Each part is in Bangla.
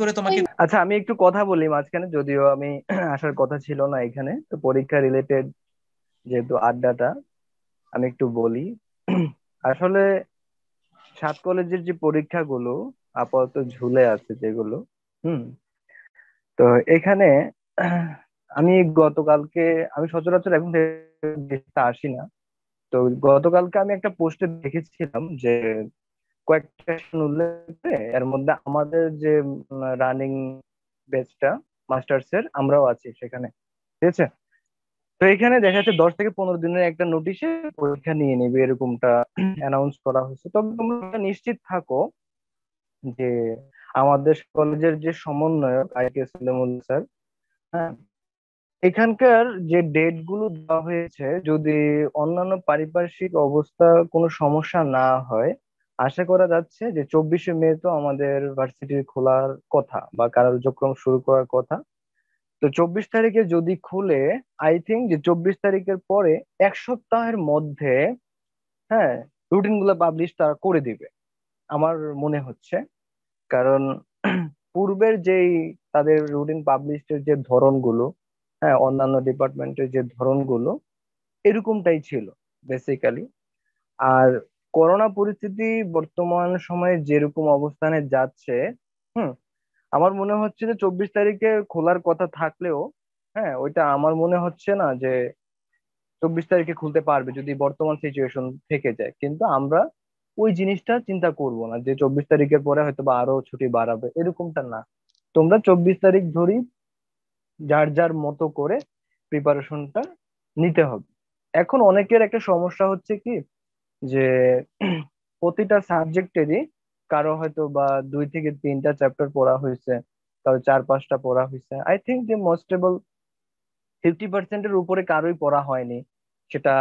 করে তোমাকে আচ্ছা আমি একটু কথা বলি মাঝখানে যদিও আমি আসার কথা ছিল না এখানে তো পরীক্ষা রিলেটেড যেহেতু আড্ডাটা আমি একটু বলি আসলে সাত কলেজের যে পরীক্ষাগুলো আপাতত ঝুলে আছে যেগুলো হুম তো এখানে আমি গতকালকে আমি সচরাচর এখন আসি না তো গতকালকে আমি একটা পোস্টে দেখেছিলাম যে কয়েকটা উল্লেখ করে এর মধ্যে আমাদের যে রানিং বেচটা মাস্টার্স এর আমরাও আছি সেখানে ঠিক আছে তো এখানে দেখা যাচ্ছে দশ থেকে পনেরো দিনের একটা নোটিশে পরীক্ষা নিয়ে নিবে এরকমটা অ্যানাউন্স করা হয়েছে তবে তোমরা নিশ্চিত থাকো যে আমাদের কলেজের যে সমন্বয়ক আই সুলেমুল স্যার হ্যাঁ এখানকার যে ডেট গুলো দেওয়া হয়েছে যদি অন্যান্য পারিপার্শ্বিক অবস্থা কোনো সমস্যা না হয় আশা করা যাচ্ছে যে চব্বিশে মে তো আমাদের ভার্সিটি খোলার কথা বা কার্যক্রম শুরু করার কথা তো চব্বিশ তারিখে যদি খুলে আই থিঙ্ক যে চব্বিশ তারিখের পরে এক সপ্তাহের মধ্যে হ্যাঁ রুটিন গুলো পাবলিশ তারা করে দিবে আমার মনে হচ্ছে কারণ পূর্বের যেই তাদের রুটিন পাবলিশের যে ধরনগুলো হ্যাঁ অন্যান্য ডিপার্টমেন্টের যে ধরনগুলো এরকমটাই ছিল বেসিক্যালি আর করোনা পরিস্থিতি বর্তমান সময়ে যেরকম অবস্থানে যাচ্ছে হুম আমার মনে হচ্ছে যে চব্বিশ তারিখে খোলার কথা থাকলেও হ্যাঁ ওইটা আমার মনে হচ্ছে না যে চব্বিশ তারিখে খুলতে পারবে যদি বর্তমান সিচুয়েশন থেকে যায় কিন্তু আমরা ওই জিনিসটা চিন্তা করব না যে চব্বিশ তারিখের পরে হয়তো বা আরো ছুটি বাড়াবে এরকমটা না তোমরা চব্বিশ তারিখ ধরি যার যার মতো করে প্রিপারেশনটা নিতে হবে এখন অনেকের একটা সমস্যা হচ্ছে কি যে প্রতিটা সাবজেক্টেরই কারো হয়তো বা দুই থেকে তিনটা চ্যাপ্টার পড়া হয়েছে কারো চার পাঁচটা পড়া হয়েছে আই থিঙ্ক যে মোস্টেবল ফিফটি পার্সেন্টের উপরে কারোই পড়া হয়নি সেটা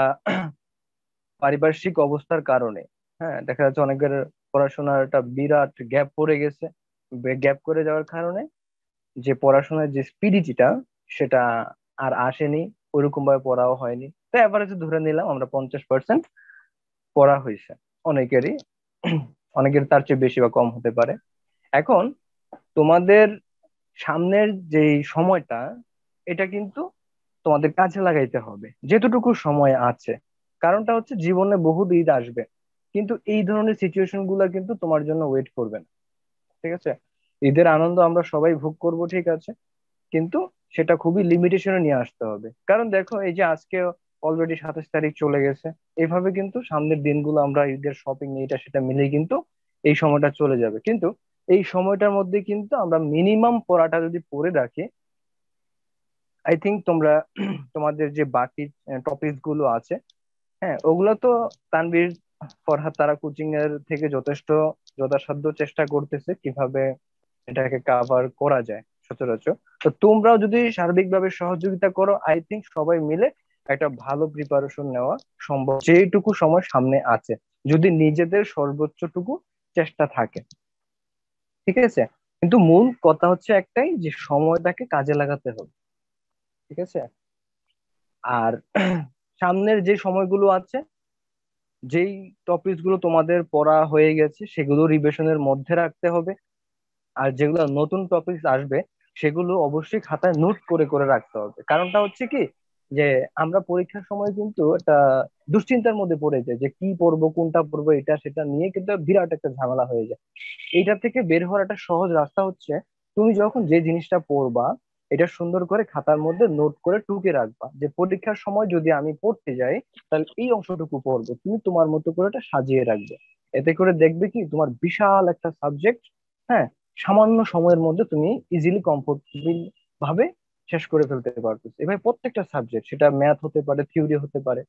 পারিপার্শ্বিক অবস্থার কারণে হ্যাঁ দেখা যাচ্ছে অনেকের পড়াশোনার একটা বিরাট গ্যাপ পড়ে গেছে গ্যাপ করে যাওয়ার কারণে যে পড়াশোনার যে স্পিডিটিটা সেটা আর আসেনি ওরকম ভাবে পড়াও হয়নি তো এভারেজে ধরে নিলাম আমরা পঞ্চাশ পার্সেন্ট পড়া হয়েছে অনেকেরই অনেকের তার চেয়ে বেশি বা কম হতে পারে এখন তোমাদের সামনের যে সময়টা এটা কিন্তু তোমাদের কাজে লাগাইতে হবে যেতটুকু সময় আছে কারণটা হচ্ছে জীবনে বহু ঈদ আসবে কিন্তু এই ধরনের সিচুয়েশন গুলা কিন্তু তোমার জন্য ওয়েট করবে না ঠিক আছে ঈদের আনন্দ আমরা সবাই ভোগ করব ঠিক আছে কিন্তু সেটা খুবই লিমিটেশনে নিয়ে আসতে হবে কারণ দেখো এই যে আজকে অলরেডি সাতাশ তারিখ চলে গেছে এভাবে কিন্তু সামনের দিনগুলো আমরা ঈদের শপিং এটা সেটা মিলে কিন্তু এই সময়টা চলে যাবে কিন্তু এই সময়টার মধ্যে কিন্তু আমরা মিনিমাম পড়াটা যদি পরে রাখি আই থিঙ্ক তোমরা তোমাদের যে বাকি টপিক গুলো আছে হ্যাঁ ওগুলো তো তানবির ফরহাদ তারা কোচিং এর থেকে যথেষ্ট যথাসাধ্য চেষ্টা করতেছে কিভাবে এটাকে কাভার করা যায় সচরাচর তো তোমরাও যদি সার্বিকভাবে সহযোগিতা করো আই থিঙ্ক সবাই মিলে একটা ভালো প্রিপারেশন নেওয়া সম্ভব যেটুকু সময় সামনে আছে যদি নিজেদের সর্বোচ্চটুকু চেষ্টা থাকে ঠিক আছে কিন্তু মূল কথা হচ্ছে একটাই যে সময়টাকে কাজে লাগাতে হবে ঠিক আছে আর সামনের যে সময়গুলো আছে যেই টপিক গুলো তোমাদের পড়া হয়ে গেছে সেগুলো রিভিশনের মধ্যে রাখতে হবে আর যেগুলো নতুন টপিকস আসবে সেগুলো অবশ্যই খাতায় নোট করে করে রাখতে হবে কারণটা হচ্ছে কি যে আমরা পরীক্ষার সময় কিন্তু একটা দুশ্চিন্তার মধ্যে পড়ে যায় যে কি পড়বো কোনটা পড়বো এটা সেটা নিয়ে কিন্তু বিরাট একটা ঝামেলা হয়ে যায় এটা থেকে বের হওয়ার একটা সহজ রাস্তা হচ্ছে তুমি যখন যে জিনিসটা পড়বা এটা সুন্দর করে খাতার মধ্যে নোট করে টুকে রাখবা যে পরীক্ষার সময় যদি আমি পড়তে যাই তাহলে এই অংশটুকু পড়বো তুমি তোমার মতো করে এটা সাজিয়ে রাখবে এতে করে দেখবে কি তোমার বিশাল একটা সাবজেক্ট হ্যাঁ সামান্য সময়ের মধ্যে তুমি ইজিলি কমফোর্টেবল ভাবে শেষ করে ফেলতে পারতেছে এভাবে প্রত্যেকটা সাবজেক্ট সেটা ম্যাথ হতে পারে থিওরি হতে পারে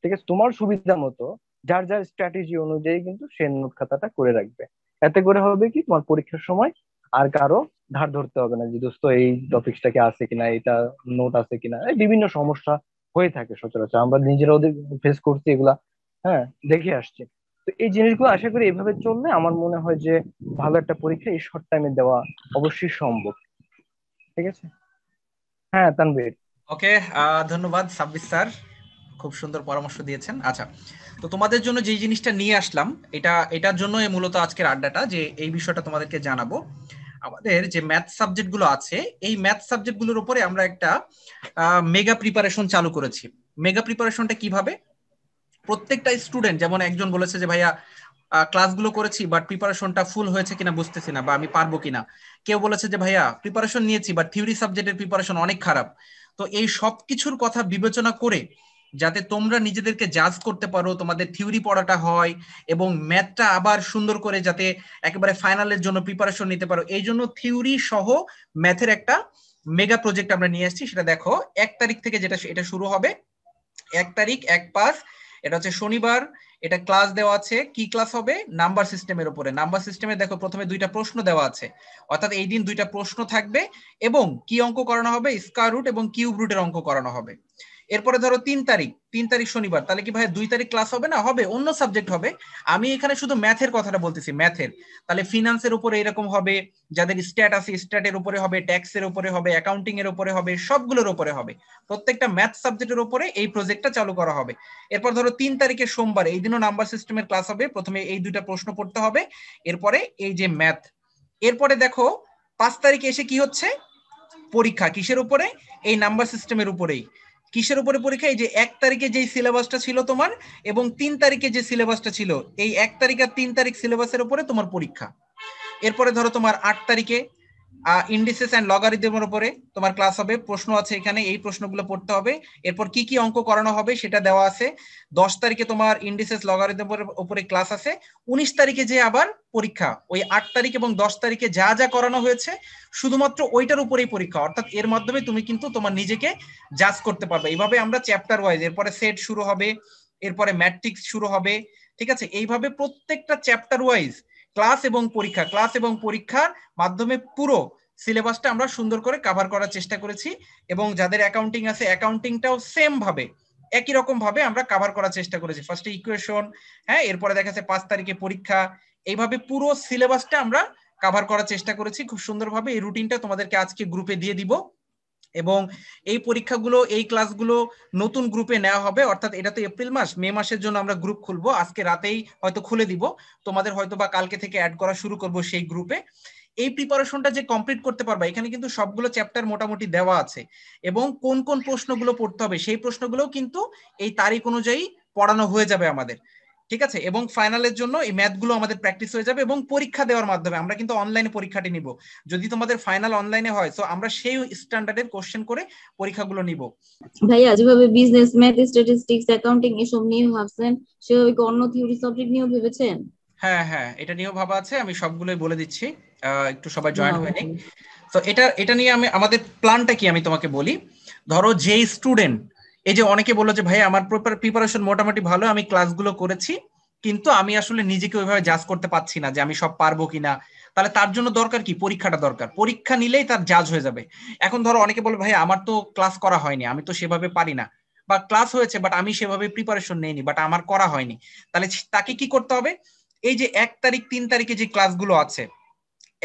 ঠিক আছে তোমার সুবিধা মতো যার যার স্ট্র্যাটেজি অনুযায়ী কিন্তু সে নোট খাতাটা করে রাখবে এতে করে হবে কি তোমার পরীক্ষার সময় আর কারো ধার ধরতে হবে না যে দোস্ত এই টপিকটাকে কি আছে কিনা এটা নোট আছে কিনা বিভিন্ন সমস্যা হয়ে থাকে সচরাচর আমরা নিজেরাও ফেস করছি এগুলা হ্যাঁ দেখে আসছি তো এই জিনিসগুলো আশা করি এভাবে চললে আমার মনে হয় যে ভালো একটা পরীক্ষা এই শর্ট টাইমে দেওয়া অবশ্যই সম্ভব ঠিক আছে হ্যাঁ তানভীর ওকে ধন্যবাদ সাব্বির স্যার খুব সুন্দর পরামর্শ দিয়েছেন আচ্ছা তো তোমাদের জন্য যে জিনিসটা নিয়ে আসলাম এটা এটার জন্য মূলত আজকের আড্ডাটা যে এই বিষয়টা তোমাদেরকে জানাবো আমাদের যে ম্যাথ সাবজেক্টগুলো আছে এই ম্যাথ সাবজেক্ট গুলোর উপরে আমরা একটা মেগা প্রিপারেশন চালু করেছি মেগা প্রিপারেশনটা কিভাবে প্রত্যেকটা স্টুডেন্ট যেমন একজন বলেছে যে ভাইয়া ক্লাসগুলো করেছি বাট প্রিপারেশনটা ফুল হয়েছে কিনা বুঝতেছি না বা আমি পারবো কিনা কেউ বলেছে যে ভাইয়া প্রিপারেশন নিয়েছি বাট থিওরি সাবজেক্টের প্রিপারেশন অনেক খারাপ তো এই সব কিছুর কথা বিবেচনা করে যাতে তোমরা নিজেদেরকে জাজ করতে পারো তোমাদের থিওরি পড়াটা হয় এবং ম্যাথটা আবার সুন্দর করে যাতে একেবারে ফাইনালের জন্য প্রিপারেশন নিতে পারো এই জন্য থিওরি সহ ম্যাথের একটা মেগা প্রজেক্ট আমরা নিয়ে আসছি সেটা দেখো এক তারিখ থেকে যেটা এটা শুরু হবে এক তারিখ এক পাস এটা হচ্ছে শনিবার এটা ক্লাস দেওয়া আছে কি ক্লাস হবে নাম্বার সিস্টেমের উপরে নাম্বার সিস্টেমে দেখো প্রথমে দুইটা প্রশ্ন দেওয়া আছে অর্থাৎ এই দিন দুইটা প্রশ্ন থাকবে এবং কি অঙ্ক করানো হবে স্কয়ার রুট এবং কিউব রুটের অঙ্ক করানো হবে এরপরে ধরো তিন তারিখ তিন তারিখ শনিবার তাহলে কি ভাই দুই তারিখ ক্লাস হবে না হবে অন্য সাবজেক্ট হবে আমি এখানে শুধু ম্যাথের কথাটা বলতেছি ম্যাথের তাহলে ফিনান্সের উপরে এরকম হবে যাদের স্ট্যাট আছে স্ট্যাটের উপরে হবে ট্যাক্সের উপরে হবে অ্যাকাউন্টিং এর উপরে হবে সবগুলোর উপরে হবে প্রত্যেকটা ম্যাথ সাবজেক্টের উপরে এই প্রজেক্টটা চালু করা হবে এরপর ধরো তিন তারিখে সোমবার এই দিনও নাম্বার সিস্টেমের ক্লাস হবে প্রথমে এই দুইটা প্রশ্ন পড়তে হবে এরপরে এই যে ম্যাথ এরপরে দেখো পাঁচ তারিখে এসে কি হচ্ছে পরীক্ষা কিসের উপরে এই নাম্বার সিস্টেমের উপরেই কিসের উপরে পরীক্ষা এই যে এক তারিখে যে সিলেবাসটা ছিল তোমার এবং তিন তারিখে যে সিলেবাসটা ছিল এই এক তারিখ আর তিন তারিখ সিলেবাসের উপরে তোমার পরীক্ষা এরপরে ধরো তোমার আট তারিখে ইন্ডিসেস অ্যান্ড লগারিদমের উপরে তোমার ক্লাস হবে প্রশ্ন আছে এখানে এই প্রশ্নগুলো পড়তে হবে এরপর কি কি অঙ্ক করানো হবে সেটা দেওয়া আছে দশ তারিখে তোমার ইন্ডিসেস লগারিদমের উপরে ক্লাস আছে উনিশ তারিখে যে আবার পরীক্ষা ওই আট তারিখ এবং দশ তারিখে যা যা করানো হয়েছে শুধুমাত্র ওইটার উপরেই পরীক্ষা অর্থাৎ এর মাধ্যমে তুমি কিন্তু তোমার নিজেকে জাজ করতে পারবে এইভাবে আমরা চ্যাপ্টার ওয়াইজ এরপরে সেট শুরু হবে এরপরে ম্যাট্রিক্স শুরু হবে ঠিক আছে এইভাবে প্রত্যেকটা চ্যাপ্টার ওয়াইজ ক্লাস এবং পরীক্ষা ক্লাস এবং পরীক্ষার মাধ্যমে পুরো সিলেবাসটা আমরা সুন্দর করে কাভার করার চেষ্টা করেছি এবং যাদের অ্যাকাউন্টিং আছে অ্যাকাউন্টিংটাও সেম ভাবে একই রকম ভাবে আমরা কাভার করার চেষ্টা করেছি ফার্স্টে ইকুয়েশন হ্যাঁ এরপরে দেখা যাচ্ছে পাঁচ তারিখে পরীক্ষা এইভাবে পুরো সিলেবাসটা আমরা কাভার করার চেষ্টা করেছি খুব সুন্দরভাবে এই রুটিনটা তোমাদেরকে আজকে গ্রুপে দিয়ে দিব এবং এই পরীক্ষাগুলো এই ক্লাসগুলো নতুন গ্রুপে নেওয়া হবে অর্থাৎ এটা তো এপ্রিল মাস মে মাসের জন্য আমরা গ্রুপ খুলবো আজকে রাতেই হয়তো খুলে দিব তোমাদের হয়তো বা কালকে থেকে অ্যাড করা শুরু করব সেই গ্রুপে এই প্রিপারেশনটা যে কমপ্লিট করতে পারবা এখানে কিন্তু সবগুলো চ্যাপ্টার মোটামুটি দেওয়া আছে এবং কোন কোন প্রশ্নগুলো পড়তে হবে সেই প্রশ্নগুলোও কিন্তু এই তারিখ অনুযায়ী পড়ানো হয়ে যাবে আমাদের ঠিক আছে এবং ফাইনালের জন্য এই ম্যাথগুলো আমাদের প্র্যাকটিস হয়ে যাবে এবং পরীক্ষা দেওয়ার মাধ্যমে আমরা কিন্তু অনলাইনে পরীক্ষাটি নিব যদি তোমাদের ফাইনাল অনলাইনে হয় তো আমরা সেই স্ট্যান্ডার্ডের কোশ্চেন করে পরীক্ষাগুলো নিব ভাইয়া যেভাবে বিজনেস ম্যাথ স্ট্যাটিস্টিক্স অ্যাকাউন্টিং এসব নিয়ে ভাবছেন সেভাবে কি অন্য থিওরি সাবজেক্ট নিয়েও ভেবেছেন হ্যাঁ হ্যাঁ এটা নিয়েও ভাবা আছে আমি সবগুলোই বলে দিচ্ছি একটু সবাই জয়েন হয়ে নিই তো এটা এটা নিয়ে আমি আমাদের প্ল্যানটা কি আমি তোমাকে বলি ধরো যে স্টুডেন্ট এই যে অনেকে বললো যে ভাই আমার প্রিপারেশন মোটামুটি ভালো আমি ক্লাসগুলো করেছি কিন্তু আমি আসলে নিজেকে ওইভাবে জাজ করতে পারছি না যে আমি সব পারবো কিনা তাহলে তার জন্য দরকার কি পরীক্ষাটা দরকার পরীক্ষা নিলেই তার জাজ হয়ে যাবে এখন ধরো অনেকে বলবে ভাই আমার তো ক্লাস করা হয়নি আমি তো সেভাবে পারি না বা ক্লাস হয়েছে বাট আমি সেভাবে প্রিপারেশন নেইনি বাট আমার করা হয়নি তাহলে তাকে কি করতে হবে এই যে এক তারিখ তিন তারিখে যে ক্লাসগুলো আছে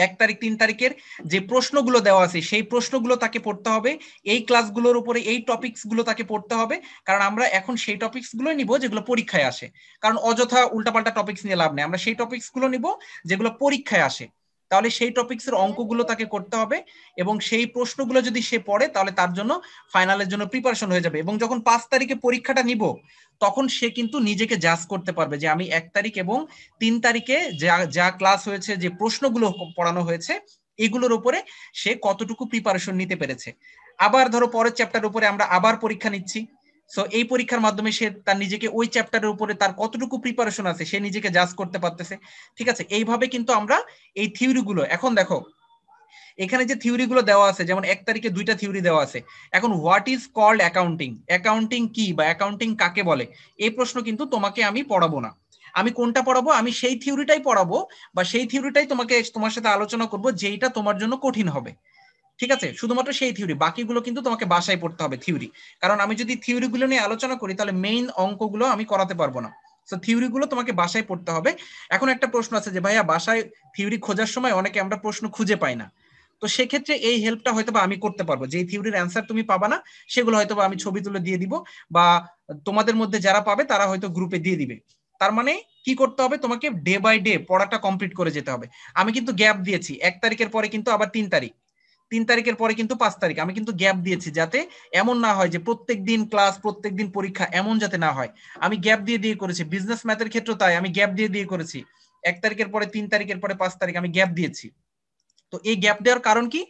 এক তারিখ তিন তারিখের যে প্রশ্নগুলো দেওয়া আছে সেই প্রশ্নগুলো তাকে পড়তে হবে এই ক্লাসগুলোর উপরে এই টপিক্স গুলো তাকে পড়তে হবে কারণ আমরা এখন সেই টপিক্স গুলো নিব যেগুলো পরীক্ষায় আসে কারণ অযথা উল্টাপাল্টা টপিক্স নিয়ে লাভ নেই আমরা সেই টপিক্স গুলো নিব যেগুলো পরীক্ষায় আসে তাহলে সেই এর অঙ্কগুলো তাকে করতে হবে এবং সেই প্রশ্নগুলো যদি সে পড়ে তাহলে তার জন্য ফাইনালের জন্য প্রিপারেশন হয়ে যাবে এবং যখন পাঁচ তারিখে পরীক্ষাটা নিব তখন সে কিন্তু নিজেকে জাজ করতে পারবে যে আমি এক তারিখ এবং তিন তারিখে যা যা ক্লাস হয়েছে যে প্রশ্নগুলো পড়ানো হয়েছে এগুলোর উপরে সে কতটুকু প্রিপারেশন নিতে পেরেছে আবার ধরো পরের চ্যাপ্টার উপরে আমরা আবার পরীক্ষা নিচ্ছি সো এই পরীক্ষার মাধ্যমে সে তার নিজেকে ওই চ্যাপ্টারের উপরে তার কতটুকু প্রিপারেশন আছে সে নিজেকে জাজ করতে পারতেছে ঠিক আছে এইভাবে কিন্তু আমরা এই গুলো এখন দেখো এখানে যে থিওরিগুলো দেওয়া আছে যেমন এক তারিখে দুইটা থিওরি দেওয়া আছে এখন what is called accounting accounting কি বা অ্যাকাউন্টিং কাকে বলে এই প্রশ্ন কিন্তু তোমাকে আমি পড়াবো না আমি কোনটা পড়াবো আমি সেই থিওরিটাই পড়াবো বা সেই থিওরিটাই তোমাকে তোমার সাথে আলোচনা করব যেইটা তোমার জন্য কঠিন হবে ঠিক আছে শুধুমাত্র সেই থিওরি বাকিগুলো কিন্তু তোমাকে বাসায় পড়তে হবে থিওরি কারণ আমি যদি থিওরিগুলো নিয়ে আলোচনা করি তাহলে মেইন অঙ্কগুলো আমি করাতে পারবো না তো থিওরিগুলো তোমাকে বাসায় পড়তে হবে এখন একটা প্রশ্ন আছে যে ভাইয়া বাসায় থিওরি খোঁজার সময় অনেকে আমরা প্রশ্ন খুঁজে পাই না তো সেক্ষেত্রে এই হেল্পটা হয়তো আমি করতে পারবো যে থিওরির অ্যান্সার তুমি পাবা না সেগুলো হয়তো আমি ছবি তুলে দিয়ে দিব বা তোমাদের মধ্যে যারা পাবে তারা হয়তো গ্রুপে দিয়ে দিবে তার মানে কি করতে হবে তোমাকে ডে বাই ডে পড়াটা কমপ্লিট করে যেতে হবে আমি কিন্তু গ্যাপ দিয়েছি এক তারিখের পরে কিন্তু আবার তিন তারিখ তিন তারিখের পরে কিন্তু পাঁচ তারিখ আমি কিন্তু গ্যাপ দিয়েছি যাতে এমন না হয় যে প্রত্যেক দিন ক্লাস প্রত্যেক দিন পরীক্ষা এমন যাতে না হয় আমি গ্যাপ দিয়ে দিয়ে করেছি বিজনেস ম্যাথের ক্ষেত্রে তাই আমি গ্যাপ দিয়ে দিয়ে করেছি এক তারিখের পরে তিন তারিখের পরে পাঁচ তারিখ আমি গ্যাপ দিয়েছি তো এই গ্যাপ দেওয়ার কারণ কি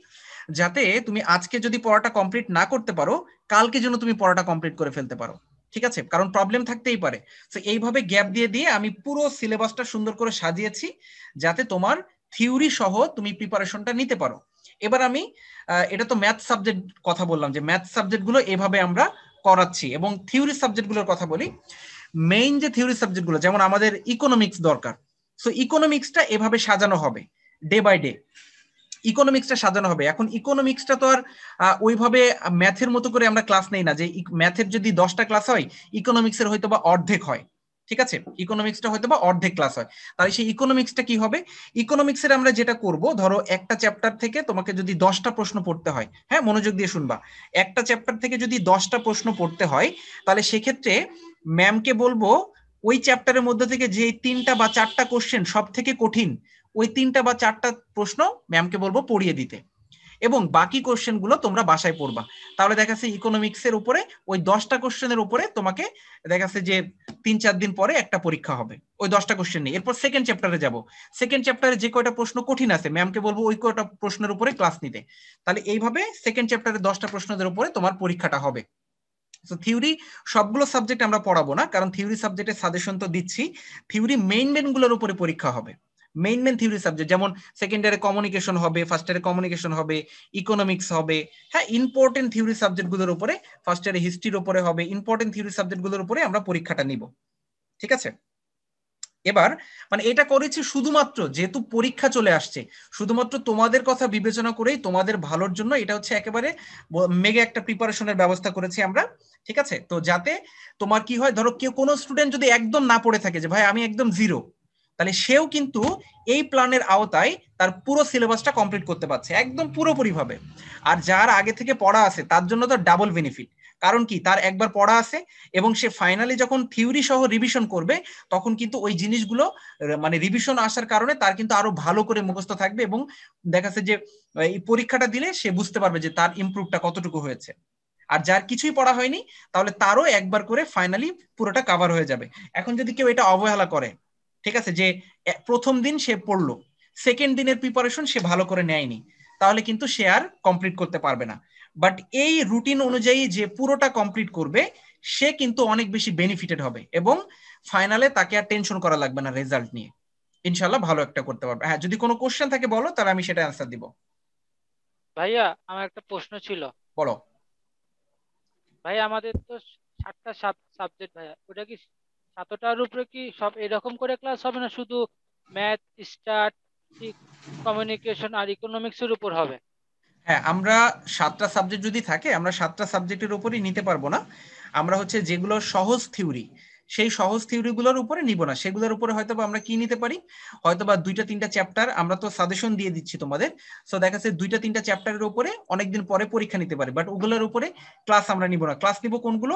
যাতে তুমি আজকে যদি পড়াটা কমপ্লিট না করতে পারো কালকে যেন তুমি পড়াটা কমপ্লিট করে ফেলতে পারো ঠিক আছে কারণ প্রবলেম থাকতেই পারে তো এইভাবে গ্যাপ দিয়ে দিয়ে আমি পুরো সিলেবাসটা সুন্দর করে সাজিয়েছি যাতে তোমার থিওরি সহ তুমি প্রিপারেশনটা নিতে পারো এবার আমি এটা তো ম্যাথ সাবজেক্ট কথা বললাম যে ম্যাথ সাবজেক্টগুলো এভাবে আমরা করাচ্ছি এবং থিওরি সাবজেক্টগুলোর কথা বলি মেইন যে থিওরি সাবজেক্টগুলো যেমন আমাদের ইকোনমিক্স দরকার সো ইকোনমিক্সটা এভাবে সাজানো হবে ডে বাই ডে ইকোনমিক্সটা সাজানো হবে এখন ইকোনমিক্সটা তো আর ওইভাবে ম্যাথের মতো করে আমরা ক্লাস নেই না যে ম্যাথের যদি দশটা ক্লাস হয় ইকোনমিক্সের হয়তো বা অর্ধেক হয় ঠিক আছে ইকোনমিক্সটা হয়তো বা অর্ধেক ক্লাস হয় তাহলে সেই ইকোনমিক্সটা কি হবে ইকোনমিক্সের আমরা যেটা করব ধরো একটা চ্যাপ্টার থেকে তোমাকে যদি দশটা প্রশ্ন পড়তে হয় হ্যাঁ মনোযোগ দিয়ে শুনবা একটা চ্যাপ্টার থেকে যদি দশটা প্রশ্ন পড়তে হয় তাহলে সেক্ষেত্রে ম্যামকে বলবো ওই চ্যাপ্টারের মধ্যে থেকে যে তিনটা বা চারটা কোশ্চেন সব থেকে কঠিন ওই তিনটা বা চারটা প্রশ্ন ম্যামকে বলবো পড়িয়ে দিতে এবং বাকি কোশ্চেনগুলো তোমরা বাসায় পড়বা তাহলে দেখা যাচ্ছে ইকোনমিক্সের উপরে ওই দশটা কোশ্চেনের উপরে তোমাকে দেখা যাচ্ছে যে তিন চার দিন পরে একটা পরীক্ষা হবে ওই দশটা কোশ্চেন নিয়ে এরপর সেকেন্ড চ্যাপ্টারে যাব সেকেন্ড চ্যাপ্টারে যে কয়টা প্রশ্ন কঠিন আছে ম্যামকে বলবো ওই কয়টা প্রশ্নের উপরে ক্লাস নিতে তাহলে এইভাবে সেকেন্ড চ্যাপ্টারে দশটা প্রশ্নদের উপরে তোমার পরীক্ষাটা হবে সো থিওরি সবগুলো সাবজেক্ট আমরা পড়াবো না কারণ থিওরি সাবজেক্টের সাজেশন তো দিচ্ছি থিওরি মেইন গুলোর উপরে পরীক্ষা হবে মেইন মেইন থিওরি সাবজেক্ট যেমন সেকেন্ড ইয়ারে কমিউনিকেশন হবে ফার্স্ট ইয়ারে কমিউনিকেশন হবে ইকোনমিক্স হবে হ্যাঁ ইম্পর্টেন্ট থিওরি সাবজেক্টগুলোর উপরে ফার্স্ট ইয়ারে হিস্ট্রির উপরে হবে ইম্পর্টেন্ট থিওরি সাবজেক্টগুলোর উপরে আমরা পরীক্ষাটা নিব ঠিক আছে এবার মানে এটা করেছি শুধুমাত্র যেহেতু পরীক্ষা চলে আসছে শুধুমাত্র তোমাদের কথা বিবেচনা করেই তোমাদের ভালোর জন্য এটা হচ্ছে একেবারে মেগে একটা প্রিপারেশনের ব্যবস্থা করেছি আমরা ঠিক আছে তো যাতে তোমার কি হয় ধরো কেউ কোনো স্টুডেন্ট যদি একদম না পড়ে থাকে যে ভাই আমি একদম জিরো তাহলে সেও কিন্তু এই প্ল্যানের আওতায় তার পুরো সিলেবাসটা কমপ্লিট করতে পারছে একদম পুরোপুরি ভাবে আর যার আগে থেকে পড়া আছে তার জন্য তো ডাবল বেনিফিট কারণ কি তার একবার পড়া আছে এবং সে ফাইনালি যখন থিওরি সহ রিভিশন করবে তখন কিন্তু ওই জিনিসগুলো মানে রিভিশন আসার কারণে তার কিন্তু আরো ভালো করে মুখস্থ থাকবে এবং দেখা যে এই পরীক্ষাটা দিলে সে বুঝতে পারবে যে তার ইম্প্রুভটা কতটুকু হয়েছে আর যার কিছুই পড়া হয়নি তাহলে তারও একবার করে ফাইনালি পুরোটা কাভার হয়ে যাবে এখন যদি কেউ এটা অবহেলা করে ঠিক আছে যে প্রথম দিন সে পড়লো সেকেন্ড দিনের প্রিপারেশন সে ভালো করে নেয়নি তাহলে কিন্তু সে আর কমপ্লিট করতে পারবে না বাট এই রুটিন অনুযায়ী যে পুরোটা কমপ্লিট করবে সে কিন্তু অনেক বেশি বেনিফিটেড হবে এবং ফাইনালে তাকে আর টেনশন করা লাগবে না রেজাল্ট নিয়ে ইনশাল্লাহ ভালো একটা করতে পারবে হ্যাঁ যদি কোনো কোশ্চেন থাকে বলো তাহলে আমি সেটা অ্যান্সার দিব ভাইয়া আমার একটা প্রশ্ন ছিল বলো ভাই আমাদের তো সাতটা সাবজেক্ট ভাইয়া ওটা কি সাতটার উপরে কি সব এরকম করে ক্লাস হবে না শুধু ম্যাথ স্টার্ট কমিউনিকেশন আর ইকোনমিক্সের উপর হবে হ্যাঁ আমরা সাতটা সাবজেক্ট যদি থাকে আমরা সাতটা সাবজেক্টের উপরই নিতে পারবো না আমরা হচ্ছে যেগুলো সহজ থিওরি সেই সহজ থিওরিগুলোর উপরে নিব না সেগুলোর উপরে হয়তো আমরা কি নিতে পারি হয়তো বা দুইটা তিনটা চ্যাপ্টার আমরা তো সাজেশন দিয়ে দিচ্ছি তোমাদের সো দেখা যাচ্ছে দুইটা তিনটা চ্যাপ্টারের উপরে অনেকদিন পরে পরীক্ষা নিতে পারি বাট ওগুলোর উপরে ক্লাস আমরা নিব না ক্লাস নিব কোনগুলো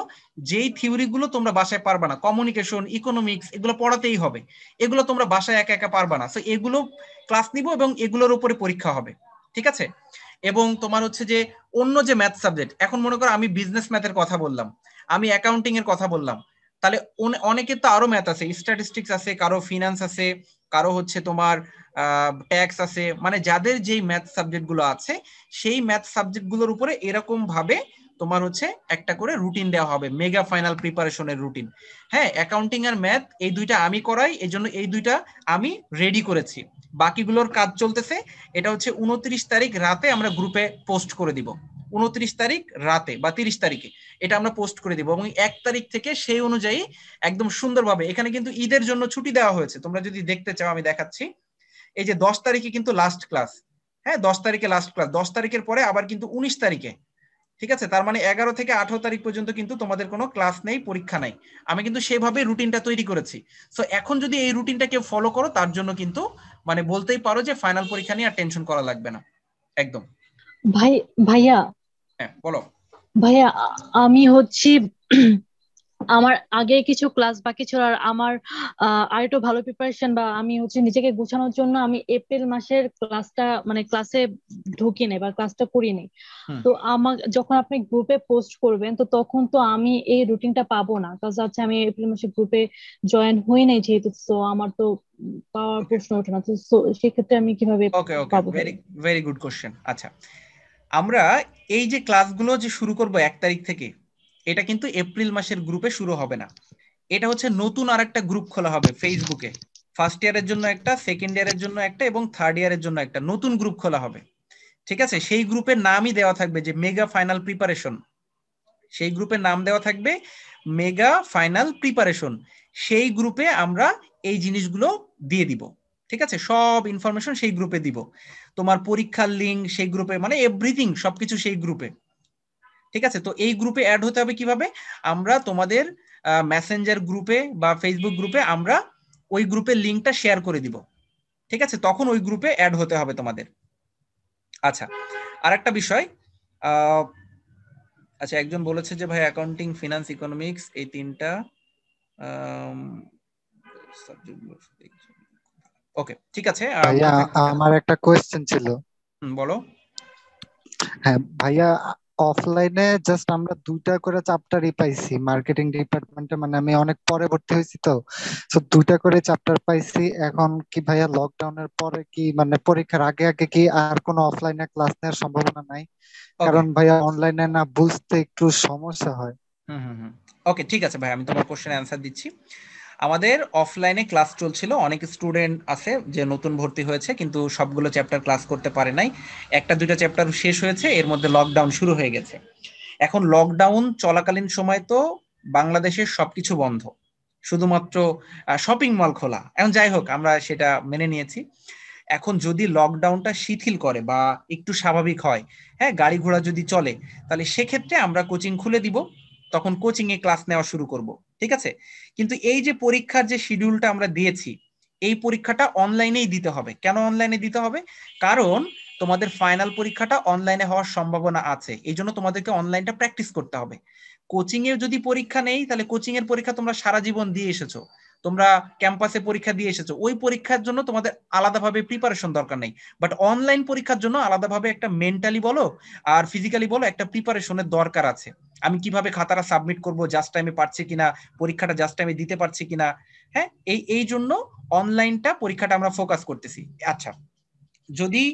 যেই থিওরিগুলো তোমরা বাসায় পারবা না কমিউনিকেশন ইকোনমিক্স এগুলো পড়াতেই হবে এগুলো তোমরা বাসায় একা একা পারবা না সো এগুলো ক্লাস নিব এবং এগুলোর উপরে পরীক্ষা হবে ঠিক আছে এবং তোমার হচ্ছে যে অন্য যে ম্যাথ সাবজেক্ট এখন মনে করো আমি বিজনেস ম্যাথের কথা বললাম আমি অ্যাকাউন্টিং এর কথা বললাম তাহলে অনেকের তো আরো ম্যাথ আছে স্ট্যাটিস্টিক্স আছে কারো ফিনান্স আছে কারো হচ্ছে তোমার ট্যাক্স আছে মানে যাদের যেই ম্যাথ সাবজেক্ট গুলো আছে সেই ম্যাথ সাবজেক্ট গুলোর উপরে এরকম ভাবে তোমার হচ্ছে একটা করে রুটিন দেওয়া হবে মেগা ফাইনাল প্রিপারেশনের রুটিন হ্যাঁ অ্যাকাউন্টিং আর ম্যাথ এই দুইটা আমি করাই এই জন্য এই দুইটা আমি রেডি করেছি বাকিগুলোর কাজ চলতেছে এটা হচ্ছে উনত্রিশ তারিখ রাতে আমরা গ্রুপে পোস্ট করে দিব উনত্রিশ তারিখ রাতে বা তিরিশ তারিখে এটা আমরা পোস্ট করে দিব এবং এক তারিখ থেকে সেই অনুযায়ী একদম সুন্দরভাবে এখানে কিন্তু ঈদের জন্য ছুটি দেওয়া হয়েছে তোমরা যদি দেখতে চাও আমি দেখাচ্ছি এই যে দশ তারিখে কিন্তু লাস্ট ক্লাস হ্যাঁ দশ তারিখে লাস্ট ক্লাস দশ তারিখের পরে আবার কিন্তু উনিশ তারিখে ঠিক আছে তার মানে এগারো থেকে আঠারো তারিখ পর্যন্ত কিন্তু তোমাদের কোনো ক্লাস নেই পরীক্ষা নাই আমি কিন্তু সেভাবে রুটিনটা তৈরি করেছি সো এখন যদি এই রুটিনটা কেউ ফলো করো তার জন্য কিন্তু মানে বলতেই পারো যে ফাইনাল পরীক্ষা নিয়ে আর টেনশন করা লাগবে না একদম ভাই ভাইয়া হ্যাঁ, বলো ভাইয়া আমি হচ্ছে আমার আগে কিছু ক্লাস বাকি ছিল আর আমার আর একটু ভালো প্রিপারেশন বা আমি হচ্ছে নিজেকে গোছানোর জন্য আমি এপ্রিল মাসের ক্লাসটা মানে ক্লাসে ঢুকি নাই বা ক্লাসটা করিনি তো আমার যখন আপনি গ্রুপে পোস্ট করবেন তো তখন তো আমি এই রুটিনটা পাবো না কারণ হচ্ছে আমি এপ্রিল মাসে গ্রুপে জয়েন হই নাই যেহেতু তো আমার তো পাওয়ার প্রশ্ন ওঠে না তো সেক্ষেত্রে আমি কিভাবে পাবো ভেরি গুড কোশ্চেন আচ্ছা আমরা এই যে ক্লাসগুলো যে শুরু করব এক তারিখ থেকে এটা কিন্তু এপ্রিল মাসের গ্রুপে শুরু হবে না এটা হচ্ছে নতুন আর একটা গ্রুপ খোলা হবে ফেসবুকে ফার্স্ট ইয়ারের জন্য একটা সেকেন্ড ইয়ারের জন্য একটা এবং থার্ড ইয়ারের জন্য একটা নতুন গ্রুপ খোলা হবে ঠিক আছে সেই গ্রুপের নামই দেওয়া থাকবে যে মেগা ফাইনাল প্রিপারেশন সেই গ্রুপের নাম দেওয়া থাকবে মেগা ফাইনাল প্রিপারেশন সেই গ্রুপে আমরা এই জিনিসগুলো দিয়ে দিব ঠিক আছে সব ইনফরমেশন সেই গ্রুপে দিব তোমার পরীক্ষার লিঙ্ক সেই গ্রুপে মানে এভরিথিং সবকিছু সেই গ্রুপে ঠিক আছে তো এই গ্রুপে অ্যাড হতে হবে কিভাবে আমরা তোমাদের মেসেঞ্জার গ্রুপে বা ফেসবুক গ্রুপে আমরা ওই গ্রুপের লিঙ্কটা শেয়ার করে দিব ঠিক আছে তখন ওই গ্রুপে অ্যাড হতে হবে তোমাদের আচ্ছা আর একটা বিষয় আচ্ছা একজন বলেছে যে ভাই অ্যাকাউন্টিং ফিনান্স ইকোনমিক্স এই তিনটা সাবজেক্ট ওকে ঠিক আছে ভাইয়া আমার একটা কোয়েশ্চেন ছিল বলো হ্যাঁ ভাইয়া অফলাইনে জাস্ট আমরা দুইটা করে চ্যাপ্টারই পাইছি মার্কেটিং ডিপার্টমেন্টে মানে আমি অনেক পরে ভর্তি হয়েছি তো তো দুইটা করে চ্যাপ্টার পাইছি এখন কি ভাইয়া লকডাউনের পরে কি মানে পরীক্ষার আগে আগে কি আর কোনো অফলাইনে ক্লাস নেওয়ার সম্ভাবনা নাই কারণ ভাইয়া অনলাইনে না বুঝতে একটু সমস্যা হয় হুম হুম ওকে ঠিক আছে ভাই আমি তোমার কোশ্চেন অ্যান্সার দিচ্ছি আমাদের অফলাইনে ক্লাস চলছিল অনেক স্টুডেন্ট আছে যে নতুন ভর্তি হয়েছে কিন্তু সবগুলো চ্যাপ্টার ক্লাস করতে পারে নাই একটা দুইটা চ্যাপ্টার শেষ হয়েছে এর মধ্যে লকডাউন শুরু হয়ে গেছে এখন লকডাউন চলাকালীন সময় তো বাংলাদেশের সবকিছু বন্ধ শুধুমাত্র শপিং মল খোলা এখন যাই হোক আমরা সেটা মেনে নিয়েছি এখন যদি লকডাউনটা শিথিল করে বা একটু স্বাভাবিক হয় হ্যাঁ গাড়ি ঘোড়া যদি চলে তাহলে সেক্ষেত্রে আমরা কোচিং খুলে দিব তখন কোচিং এ ক্লাস নেওয়া শুরু করব ঠিক আছে কিন্তু এই যে পরীক্ষার যে শিডিউলটা আমরা দিয়েছি এই পরীক্ষাটা অনলাইনেই দিতে হবে কেন অনলাইনে দিতে হবে কারণ তোমাদের ফাইনাল পরীক্ষাটা অনলাইনে হওয়ার সম্ভাবনা আছে এই জন্য তোমাদেরকে অনলাইনটা প্র্যাকটিস করতে হবে কোচিং এর যদি পরীক্ষা নেই তাহলে কোচিং এর পরীক্ষা তোমরা সারা জীবন দিয়ে এসেছো তোমরা ক্যাম্পাসে পরীক্ষা দিয়ে এসেছো ওই পরীক্ষার জন্য তোমাদের আলাদাভাবে প্রিপারেশন দরকার নেই বাট অনলাইন পরীক্ষার জন্য আলাদাভাবে একটা মেন্টালি বলো আর ফিজিক্যালি বলো একটা প্রিপারেশনের দরকার আছে আমি কিভাবে খাতাটা সাবমিট করব জাস্ট টাইমে পারছি কিনা পরীক্ষাটা জাস্ট টাইমে দিতে পারছি কিনা হ্যাঁ এই এই জন্য অনলাইনটা পরীক্ষাটা আমরা ফোকাস করতেছি আচ্ছা যদি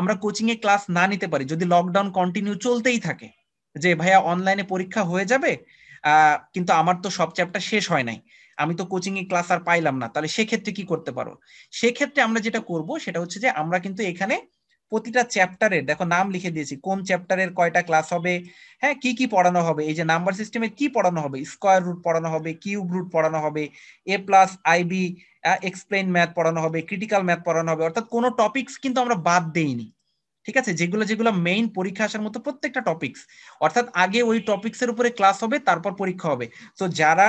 আমরা কোচিং এ ক্লাস না নিতে পারি যদি লকডাউন কন্টিনিউ চলতেই থাকে যে ভাইয়া অনলাইনে পরীক্ষা হয়ে যাবে কিন্তু আমার তো সব চ্যাপ্টার শেষ হয় নাই আমি তো কোচিং এ ক্লাস আর পাইলাম না তাহলে সেক্ষেত্রে কি করতে পারো সেক্ষেত্রে আমরা যেটা করব সেটা হচ্ছে যে আমরা কিন্তু এখানে প্রতিটা চ্যাপ্টারের দেখো নাম লিখে দিয়েছি কোন চ্যাপ্টারের কয়টা ক্লাস হবে হ্যাঁ কি কি পড়ানো হবে এই যে নাম্বার সিস্টেমে কি পড়ানো হবে স্কোয়ার রুট পড়ানো হবে কিউব রুট পড়ানো হবে a plus i b explain math পড়ানো হবে ক্রিটিক্যাল ম্যাথ পড়ানো হবে অর্থাৎ কোনো টপিকস কিন্তু আমরা বাদ দেইনি ঠিক আছে যেগুলো যেগুলো মেইন পরীক্ষা আসার মতো প্রত্যেকটা টপিকস অর্থাৎ আগে ওই টপিক্স এর উপরে ক্লাস হবে তারপর পরীক্ষা হবে তো যারা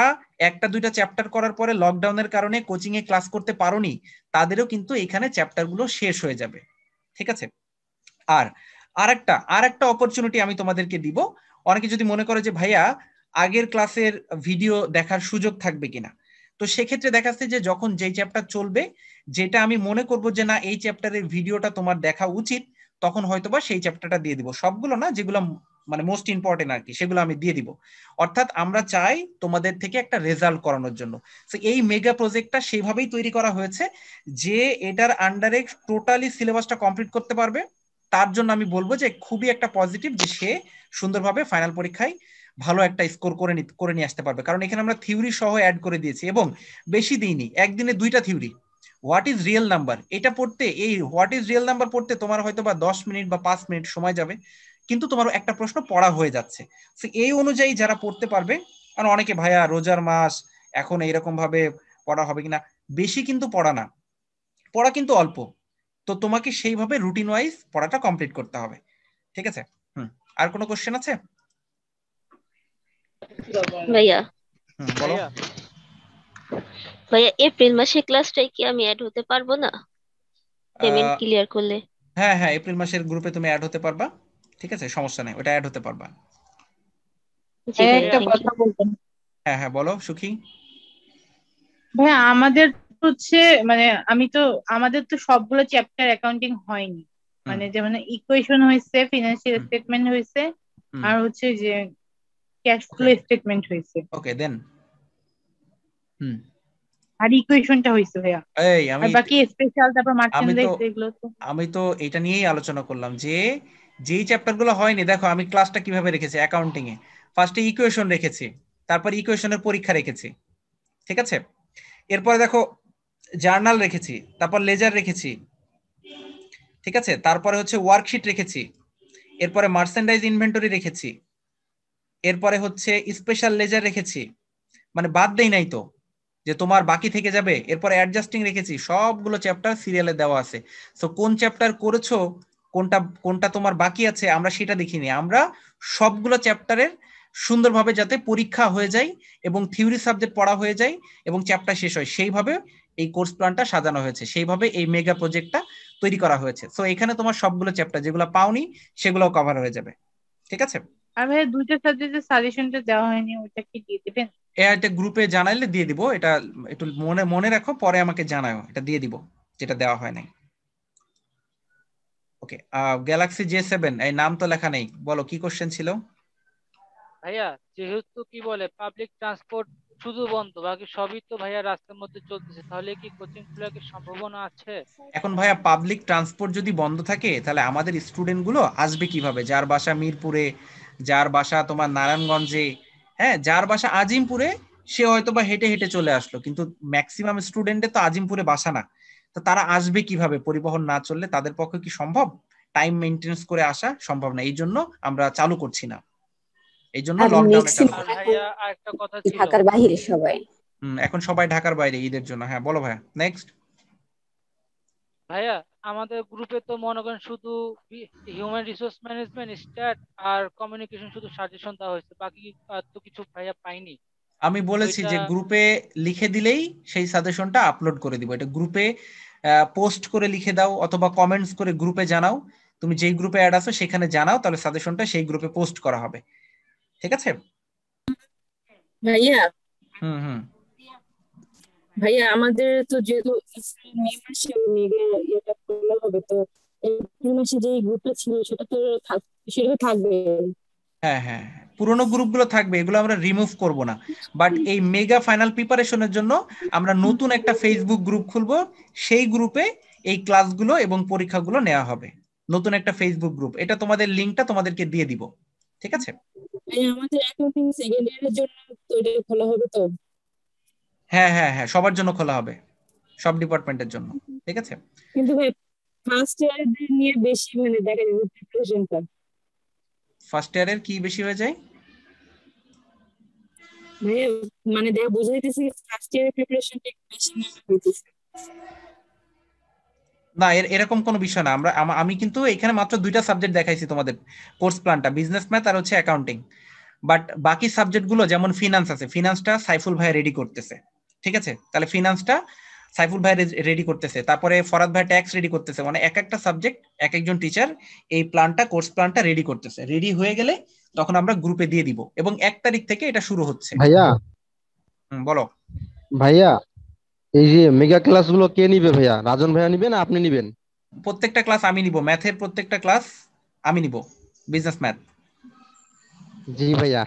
একটা দুইটা চ্যাপ্টার করার পরে লকডাউনের কারণে কোচিং এ ক্লাস করতে পারোনি তাদেরও কিন্তু এখানে চ্যাপ্টারগুলো শেষ হয়ে যাবে ঠিক আছে আর আরেকটা আরেকটা অপরচুনিটি আমি তোমাদেরকে দিব অনেকে যদি মনে করে যে ভাইয়া আগের ক্লাসের ভিডিও দেখার সুযোগ থাকবে কিনা তো সেক্ষেত্রে দেখাচ্ছে যে যখন যে চ্যাপ্টার চলবে যেটা আমি মনে করব যে না এই চ্যাপ্টারের ভিডিওটা তোমার দেখা উচিত তখন হয়তোবা সেই চ্যাপ্টারটা দিয়ে দিব সবগুলো না যেগুলো মানে মোস্ট ইম্পর্টেন্ট আর কি সেগুলো আমি দিয়ে দিব অর্থাৎ আমরা চাই তোমাদের থেকে একটা রেজাল্ট করানোর জন্য এই মেগা প্রজেক্টটা সেইভাবেই তৈরি করা হয়েছে যে এটার আন্ডারে টোটালি সিলেবাসটা কমপ্লিট করতে পারবে তার জন্য আমি বলবো যে খুবই একটা পজিটিভ যে সে সুন্দরভাবে ফাইনাল পরীক্ষায় ভালো একটা স্কোর করে করে নিয়ে আসতে পারবে কারণ এখানে আমরা থিওরি সহ অ্যাড করে দিয়েছি এবং বেশি দিইনি একদিনে দুইটা theory what is real number এটা পড়তে এই হোয়াট ইজ রিয়েল নাম্বার পড়তে তোমার হয়তো বা দশ মিনিট বা পাঁচ মিনিট সময় যাবে কিন্তু তোমার একটা প্রশ্ন পড়া হয়ে যাচ্ছে এই অনুযায়ী যারা পড়তে পারবে কারণ অনেকে ভাইয়া রোজার মাস এখন এইরকম ভাবে পড়া হবে কিনা বেশি কিন্তু পড়া না পড়া কিন্তু অল্প তো তোমাকে সেইভাবে রুটিন ওয়াইজ পড়াটা কমপ্লিট করতে হবে ঠিক আছে হুম আর কোনো কোশ্চেন আছে ভাইয়া হুম বলো ভাইয়া এপ্রিল মাসের ক্লাসটাই কি আমি অ্যাড হতে পারবো না পেমেন্ট ক্লিয়ার করলে হ্যাঁ হ্যাঁ এপ্রিল মাসের গ্রুপে তুমি অ্যাড হতে পারবা ঠিক আছে সমস্যা নাই ওটা অ্যাড হতে পারবা একটা কথা বলবেন হ্যাঁ হ্যাঁ বলো সুখী ভাইয়া আমাদের হচ্ছে মানে আমি তো আমাদের তো সবগুলো চ্যাপ্টার অ্যাকাউন্টিং হয়নি মানে যেমন ইকুয়েশন হয়েছে ফিনান্সিয়াল স্টেটমেন্ট হয়েছে আর হচ্ছে যে ক্যাশ ফ্লো স্টেটমেন্ট হয়েছে ওকে দেন আর ইকুয়েশনটা হইছে ভাইয়া এই আমি বাকি স্পেশাল তারপর মার্চেন্ডাইজ এগুলো তো আমি তো এটা নিয়েই আলোচনা করলাম যে যেই চ্যাপ্টারগুলো হয়নি দেখো আমি ক্লাসটা কিভাবে রেখেছি অ্যাকাউন্টিং এ ফার্স্টে ইকুয়েশন রেখেছি তারপর ইকুয়েশনের পরীক্ষা রেখেছি ঠিক আছে এরপরে দেখো জার্নাল রেখেছি তারপর লেজার রেখেছি ঠিক আছে তারপরে হচ্ছে ওয়ার্কশিট রেখেছি এরপরে মার্সেন্ডাইজ ইনভেন্টরি রেখেছি এরপরে হচ্ছে স্পেশাল লেজার রেখেছি মানে বাদ দেই নাই তো যে তোমার বাকি থেকে যাবে এরপর অ্যাডজাস্টিং রেখেছি সবগুলো চ্যাপ্টার সিরিয়ালে দেওয়া আছে সো কোন চ্যাপ্টার করেছো কোনটা কোনটা তোমার বাকি আছে আমরা সেটা দেখিনি আমরা সবগুলো চ্যাপ্টারের সুন্দরভাবে যাতে পরীক্ষা হয়ে যায় এবং থিওরি সাবজেক্ট পড়া হয়ে যায় এবং চ্যাপ্টার শেষ হয় সেইভাবে এই কোর্স প্ল্যানটা সাজানো হয়েছে সেইভাবে এই মেগা প্রজেক্টটা তৈরি করা হয়েছে সো এখানে তোমার সবগুলো চ্যাপ্টার যেগুলো পাওনি সেগুলোও কভার হয়ে যাবে ঠিক আছে আর ভাই দুইটা সাবজেক্টের সাজেশনটা দেওয়া হয়নি ওটা কি দিয়ে দিবেন এটা গ্রুপে জানাইলে দিয়ে দিব এটা একটু মনে মনে রাখো পরে আমাকে জানাও এটা দিয়ে দিব যেটা দেওয়া হয় নাই ওকে গ্যালাক্সি জে সেভেন এই নাম তো লেখা নেই বলো কি কোশ্চেন ছিল ভাইয়া যেহেতু কি বলে পাবলিক ট্রান্সপোর্ট শুধু বন্ধ বাকি সবই তো ভাইয়া রাস্তার মধ্যে চলতেছে তাহলে কি কোচিং খোলার কি সম্ভাবনা আছে এখন ভাইয়া পাবলিক ট্রান্সপোর্ট যদি বন্ধ থাকে তাহলে আমাদের স্টুডেন্ট গুলো আসবে কিভাবে যার বাসা মিরপুরে যার বাসা তোমার নারায়ণগঞ্জে হ্যাঁ যার বাসা আজিমপুরে সে হয়তো বা হেঁটে হেঁটে চলে আসলো কিন্তু ম্যাক্সিমাম স্টুডেন্টের তো আজিমপুরে বাসা না তো তারা আসবে কিভাবে পরিবহন না চললে তাদের পক্ষে কি সম্ভব টাইম মেনটেন্স করে আসা সম্ভব না এই জন্য আমরা চালু করছি না এই জন্য ঢাকার বাইরে সবাই এখন সবাই ঢাকার বাইরে ঈদের জন্য হ্যাঁ বলো ভাইয়া নেক্সট ভাইয়া আমাদের গ্রুপে তো মনে করেন শুধু হিউম্যান রিসোর্স ম্যানেজমেন্ট স্ট্যাট আর কমিউনিকেশন শুধু সাজেশন দেওয়া হয়েছে বাকি তো কিছু ভাইয়া পাইনি আমি বলেছি যে গ্রুপে লিখে দিলেই সেই সাজেশনটা আপলোড করে দিব এটা গ্রুপে পোস্ট করে লিখে দাও অথবা কমেন্টস করে গ্রুপে জানাও তুমি যেই গ্রুপে অ্যাড আছো সেখানে জানাও তাহলে সাজেশনটা সেই গ্রুপে পোস্ট করা হবে ঠিক আছে ভাইয়া হুম হুম ভাইয়া আমাদের তো যেহেতু মে মাসে ইয়েটা হবে তো এপ্রিল মাসে যে গ্রুপটা ছিল সেটা তো সেটা থাকবে হ্যাঁ হ্যাঁ পুরোনো গ্রুপগুলো থাকবে এগুলো আমরা রিমুভ করব না বাট এই মেগা ফাইনাল প্রিপারেশনের জন্য আমরা নতুন একটা ফেসবুক গ্রুপ খুলব সেই গ্রুপে এই ক্লাসগুলো এবং পরীক্ষাগুলো নেওয়া হবে নতুন একটা ফেসবুক গ্রুপ এটা তোমাদের লিংকটা তোমাদেরকে দিয়ে দিব ঠিক আছে আমাদের অ্যাকাউন্টিং সেকেন্ড ইয়ারের জন্য তো এটা খোলা হবে তো হ্যাঁ হ্যাঁ হ্যাঁ সবার জন্য খোলা হবে সব ডিপার্টমেন্টের জন্য ঠিক আছে কিন্তু ভাই ফার্স্ট ইয়ারের নিয়ে বেশি মানে দেখা যায় প্রিপারেশনটা ফার্স্ট ইয়ারের কি বেশি হয়ে যায় মানে দেখা বোঝা যাইতেছে ফার্স্ট ইয়ারের প্রিপারেশনটা একটু বেশি নেওয়া হইতেছে না এরকম কোনো বিষয় না আমরা আমি কিন্তু এখানে মাত্র দুইটা সাবজেক্ট দেখাইছি তোমাদের কোর্স প্ল্যানটা বিজনেস ম্যাথ আর হচ্ছে অ্যাকাউন্টিং বাট বাকি সাবজেক্টগুলো যেমন ফিনান্স আছে ফিনান্সটা সাইফুল ভাই রেডি করতেছে ঠিক আছে তাহলে ফিনান্সটা সাইফুল ভাই রেডি করতেছে তারপরে ফরাদ ভাই ট্যাক্স রেডি করতেছে মানে এক একটা সাবজেক্ট এক একজন টিচার এই প্ল্যানটা কোর্স প্ল্যানটা রেডি করতেছে রেডি হয়ে গেলে তখন আমরা গ্রুপে দিয়ে দিব এবং এক তারিখ থেকে এটা শুরু হচ্ছে ভাইয়া বলো ভাইয়া এই যে মেগা ক্লাস গুলো কে নিবে ভাইয়া রাজন ভাইয়া নিবেন আপনি নিবেন প্রত্যেকটা ক্লাস আমি নিব ম্যাথের প্রত্যেকটা ক্লাস আমি নিব বিজনেস ম্যাথ জি ভাইয়া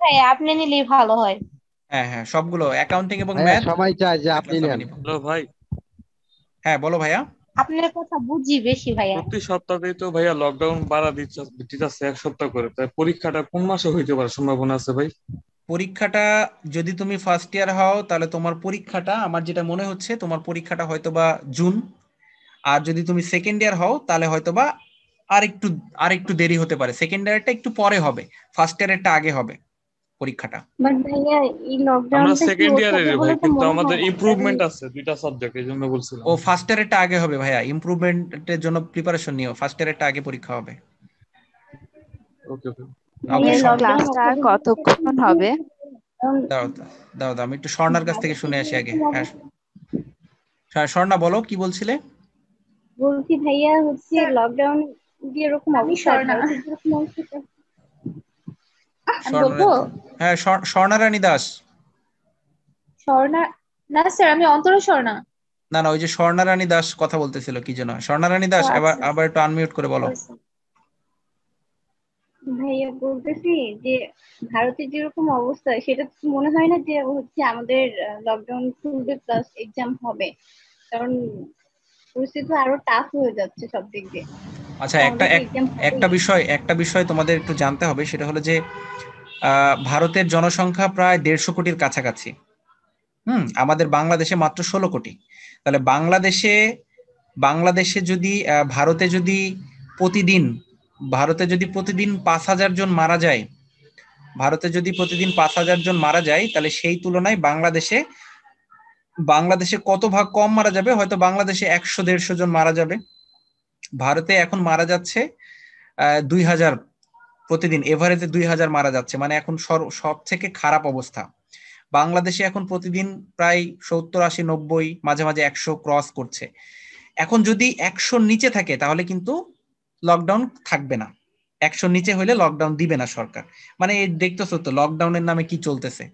ভাইয়া আপনি নিলে ভালো হয় হ্যাঁ হ্যাঁ সবগুলো অ্যাকাউন্টিং এবং ম্যাথ সবাই চায় যে আপনি নেন হ্যালো ভাই হ্যাঁ বলো ভাইয়া আপনার কথা বুঝি বেশি ভাইয়া প্রতি সপ্তাহেই তো ভাইয়া লকডাউন বাড়া দিচ্ছে এক সপ্তাহ করে তাই পরীক্ষাটা কোন মাসে হইতে পারে সম্ভাবনা আছে ভাই পরীক্ষাটা যদি তুমি ফার্স্ট ইয়ার হও তাহলে তোমার পরীক্ষাটা আমার যেটা মনে হচ্ছে তোমার পরীক্ষাটা হয়তোবা জুন আর যদি তুমি সেকেন্ড ইয়ার হও তাহলে হয়তোবা আর একটু আর একটু দেরি হতে পারে সেকেন্ড ইয়ারটা একটু পরে হবে ফার্স্ট ইয়ারেরটা আগে হবে পরীক্ষাটা আমাদের ইমপ্রুভমেন্ট আছে দুইটা সাবজেক্ট জন্য বলছিলাম ও ফার্স্ট ইয়ারেরটা আগে হবে ভাইয়া ইমপ্রুভমেন্টের জন্য প্রিপারেশন নিও ফার্স্ট ইয়ারেরটা আগে পরীক্ষা হবে কতক্ষণ হবে দাও দাও আমি একটু স্বর্ণার কাছ থেকে শুনে আসি আগে হ্যাঁ, হ্যাঁ স্বর্ণা বলো কি বলছিলে বলছি ভাইয়া হচ্ছে লকডাউন এরকম অবস্থা হ্যাঁ স্বর্ণারানী দাস স্বর্ণা না স্যার আমি অন্তরা স্বর্ণা না না ওই যে স্বর্ণারানী দাস কথা বলতেছিল কি জন্য স্বর্ণারানী দাস আবার আচ্ছা। আবার একটু আনমিউট করে বলো আচ্ছা। ভাইয়া বলতেছি যে ভারতের যেরকম অবস্থা সেটা মনে হয় না যে হচ্ছে আমাদের লকডাউন খুলবে প্লাস এক্সাম হবে কারণ পরিস্থিতি আরো টাফ হয়ে যাচ্ছে সব দিক দিয়ে আচ্ছা একটা একটা বিষয় একটা বিষয় তোমাদের একটু জানতে হবে সেটা হলো যে ভারতের জনসংখ্যা প্রায় দেড়শো কোটির কাছাকাছি হুম আমাদের বাংলাদেশে মাত্র ষোলো কোটি তাহলে বাংলাদেশে বাংলাদেশে যদি ভারতে যদি প্রতিদিন ভারতে যদি প্রতিদিন পাঁচ হাজার জন মারা যায় ভারতে যদি প্রতিদিন পাঁচ হাজার জন মারা যায় তাহলে সেই তুলনায় বাংলাদেশে বাংলাদেশে কত ভাগ কম মারা যাবে হয়তো বাংলাদেশে একশো দেড়শো জন মারা যাবে ভারতে এখন মারা যাচ্ছে দুই হাজার প্রতিদিন এভারেজে দুই হাজার মারা যাচ্ছে মানে এখন সব থেকে খারাপ অবস্থা বাংলাদেশে এখন প্রতিদিন প্রায় সত্তর আশি নব্বই মাঝে মাঝে একশো ক্রস করছে এখন যদি একশোর নিচে থাকে তাহলে কিন্তু লকডাউন থাকবে না একশোর নিচে হলে লকডাউন দিবে না সরকার মানে দেখতেছো তো লকডাউনের নামে কি চলতেছে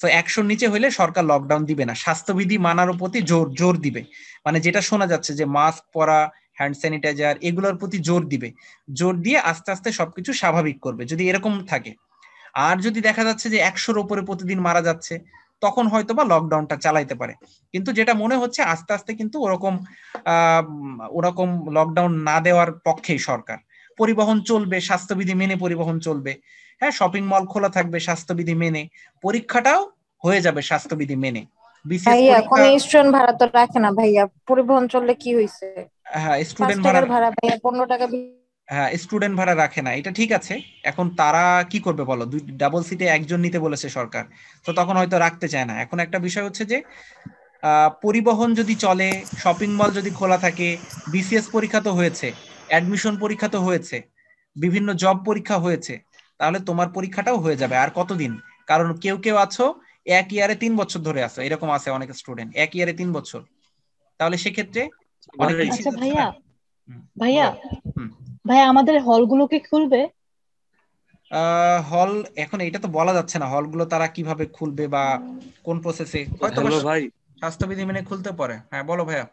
তো একশোর নিচে হলে সরকার লকডাউন দিবে না স্বাস্থ্যবিধি মানার প্রতি জোর জোর দিবে মানে যেটা শোনা যাচ্ছে যে মাস্ক পরা হ্যান্ড স্যানিটাইজার এগুলোর প্রতি জোর দিবে জোর দিয়ে আস্তে আস্তে সবকিছু স্বাভাবিক করবে যদি এরকম থাকে আর যদি দেখা যাচ্ছে যে একশোর ওপরে প্রতিদিন মারা যাচ্ছে তখন হয়তো বা লকডাউনটা চালাইতে পারে কিন্তু যেটা মনে হচ্ছে আস্তে আস্তে কিন্তু ওরকম ওরকম লকডাউন না দেওয়ার পক্ষেই সরকার পরিবহন চলবে স্বাস্থ্যবিধি মেনে পরিবহন চলবে হ্যাঁ শপিং মল খোলা থাকবে স্বাস্থ্যবিধি মেনে পরীক্ষাটাও হয়ে যাবে স্বাস্থ্যবিধি মেনে হ্যাঁ স্টুডেন্ট হ্যাঁ, ভাড়া রাখে না এটা ঠিক আছে এখন তারা কি করবে বলো দুই ডাবল সিটে একজন নিতে বলেছে সরকার তো তখন হয়তো রাখতে চায় না এখন একটা বিষয় হচ্ছে যে পরিবহন যদি চলে শপিং মল যদি খোলা থাকে বিসিএস পরীক্ষা তো হয়েছে অ্যাডমিশন পরীক্ষা তো হয়েছে বিভিন্ন জব পরীক্ষা হয়েছে তাহলে তোমার পরীক্ষাটাও হয়ে যাবে আর কতদিন কারণ কেউ কেউ আছো এক ইয়ারে তিন বছর ধরে আছো এরকম আছে অনেক স্টুডেন্ট এক ইয়ারে তিন বছর তাহলে সেক্ষেত্রে আচ্ছা, ভাইয়া হ্যাঁ। ভাইয়া ভাইয়া আমাদের হলগুলো কি খুলবে হল এখন এটা তো বলা যাচ্ছে না হলগুলো তারা কিভাবে খুলবে বা কোন প্রসেসে হয়তো ভাই স্বাস্থ্যবিধি মেনে খুলতে পারে হ্যাঁ বলো ভাইয়া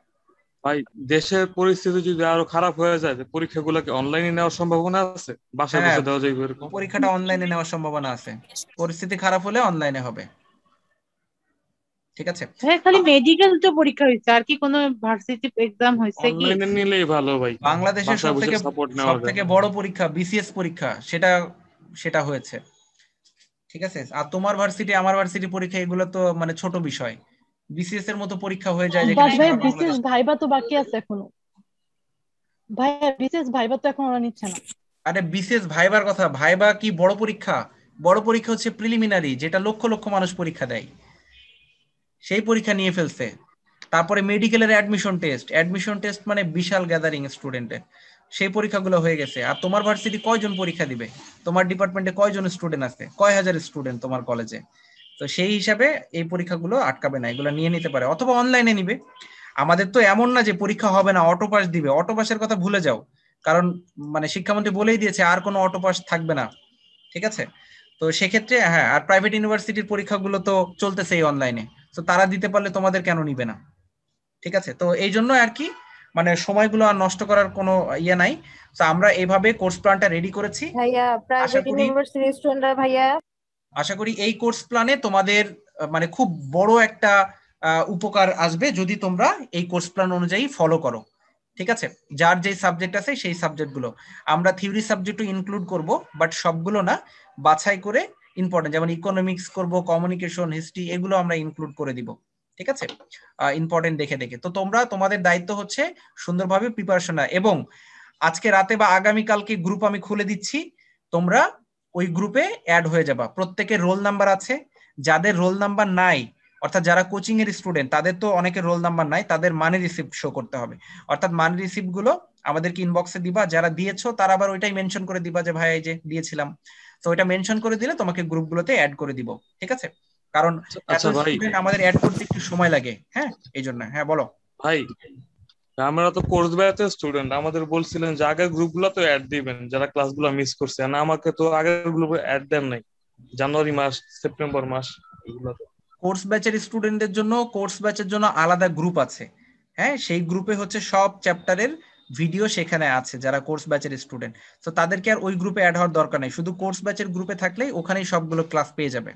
ভাই দেশের পরিস্থিতি যদি আরো খারাপ হয়ে যায় পরীক্ষাগুলো অনলাইনে নেওয়ার সম্ভাবনা আছে বাসায় হ্যাঁ, বসে দেওয়া যায় এরকম পরীক্ষাটা অনলাইনে নেওয়ার সম্ভাবনা আছে পরিস্থিতি খারাপ হলে অনলাইনে হবে ঠিক আছে হ্যাঁ খালি মেডিকেল তো পরীক্ষা হইছে আর কি কোনো ভার্সিটি এক্সাম হইছে কি অনলাইনে নিলেই ভালো ভাই বাংলাদেশের সবথেকে সবথেকে বড় পরীক্ষা বিসিএস পরীক্ষা সেটা সেটা হয়েছে ঠিক আছে আর তোমার ভার্সিটি আমার ভার্সিটি পরীক্ষা এগুলো তো মানে ছোট বিষয় বিসিএস এর মতো পরীক্ষা হয়ে যায় ভাই বিসিএস ভাইবা তো বাকি আছে এখনো ভাই বিসিএস ভাইবা তো এখন ওরা নিচ্ছে না আরে বিসিএস ভাইবার কথা ভাইবা কি বড় পরীক্ষা বড় পরীক্ষা হচ্ছে প্রিলিমিনারি যেটা লক্ষ লক্ষ মানুষ পরীক্ষা দেয় সেই পরীক্ষা নিয়ে ফেলছে তারপরে মেডিকেলের অ্যাডমিশন টেস্ট অ্যাডমিশন টেস্ট মানে বিশাল গ্যাদারিং স্টুডেন্টের সেই পরীক্ষাগুলো হয়ে গেছে আর তোমার ভার্সিটি কয়জন পরীক্ষা দিবে তোমার ডিপার্টমেন্টে কয়জন স্টুডেন্ট আছে কয় হাজার স্টুডেন্ট তোমার কলেজে তো সেই হিসাবে এই পরীক্ষাগুলো আটকাবে না এগুলো নিয়ে নিতে পারে অথবা অনলাইনে নিবে আমাদের তো এমন না যে পরীক্ষা হবে না অটো পাস দিবে অটো পাসের কথা ভুলে যাও কারণ মানে শিক্ষামন্ত্রী বলেই দিয়েছে আর কোনো অটো পাস থাকবে না ঠিক আছে তো সেক্ষেত্রে হ্যাঁ আর প্রাইভেট ইউনিভার্সিটির পরীক্ষাগুলো তো চলতেছে এই অনলাইনে তো তারা দিতে পারলে তোমাদের কেন নিবে না ঠিক আছে তো এই জন্য আর কি মানে সময়গুলো আর নষ্ট করার কোনো ইয়ে নাই তো আমরা এইভাবে কোর্স প্ল্যানটা রেডি করেছি ভাইয়া প্রাইভেট ইউনিভার্সিটির স্টুডেন্টরা ভাইয়া আশা করি এই কোর্স প্ল্যানে তোমাদের মানে খুব বড় একটা উপকার আসবে যদি তোমরা এই কোর্স প্ল্যান অনুযায়ী ফলো করো ঠিক আছে যার যে সাবজেক্ট আছে সেই সাবজেক্টগুলো আমরা থিওরি সাবজেক্টও ইনক্লুড করব বাট সবগুলো না বাছাই করে ইম্পর্টেন্ট যেমন ইকোনমিক্স করব কমিউনিকেশন হিস্ট্রি এগুলো আমরা ইনক্লুড করে দিব ঠিক আছে ইম্পর্টেন্ট দেখে দেখে তো তোমরা তোমাদের দায়িত্ব হচ্ছে সুন্দরভাবে প্রিপারেশন এবং আজকে রাতে বা আগামীকালকে গ্রুপ আমি খুলে দিচ্ছি তোমরা ওই গ্রুপে অ্যাড হয়ে যাবা প্রত্যেকের রোল নাম্বার আছে যাদের রোল নাম্বার নাই অর্থাৎ যারা কোচিং এর স্টুডেন্ট তাদের তো অনেকের রোল নাম্বার নাই তাদের মানি রিসিপ্ট শো করতে হবে অর্থাৎ মানি রিসিপ্ট গুলো আমাদেরকে ইনবক্সে দিবা যারা দিয়েছো তারা আবার ওইটাই মেনশন করে দিবা যে ভাই এই যে দিয়েছিলাম তো ওইটা মেনশন করে দিলে তোমাকে গ্রুপ গুলোতে অ্যাড করে দিব ঠিক আছে কারণ আচ্ছা, আমাদের অ্যাড করতে একটু সময় লাগে হ্যাঁ এই জন্য হ্যাঁ বলো ভাই আমরা তো কোর্স বেড়াতে স্টুডেন্ট আমাদের বলছিলেন যে আগের গ্রুপ গুলো তো অ্যাড দিবেন যারা ক্লাস গুলো মিস করছে না আমাকে তো আগের গ্রুপ অ্যাড দেন নাই জানুয়ারি মাস সেপ্টেম্বর মাস কোর্স ব্যাচের স্টুডেন্টদের জন্য কোর্স ব্যাচের জন্য আলাদা গ্রুপ আছে হ্যাঁ সেই গ্রুপে হচ্ছে সব চ্যাপ্টারের ভিডিও সেখানে আছে যারা কোর্স ব্যাচের স্টুডেন্ট তো তাদেরকে আর ওই গ্রুপে অ্যাড হওয়ার দরকার নেই শুধু কোর্স ব্যাচের গ্রুপে থাকলেই ওখানেই সবগুলো ক্লাস পেয়ে যাবে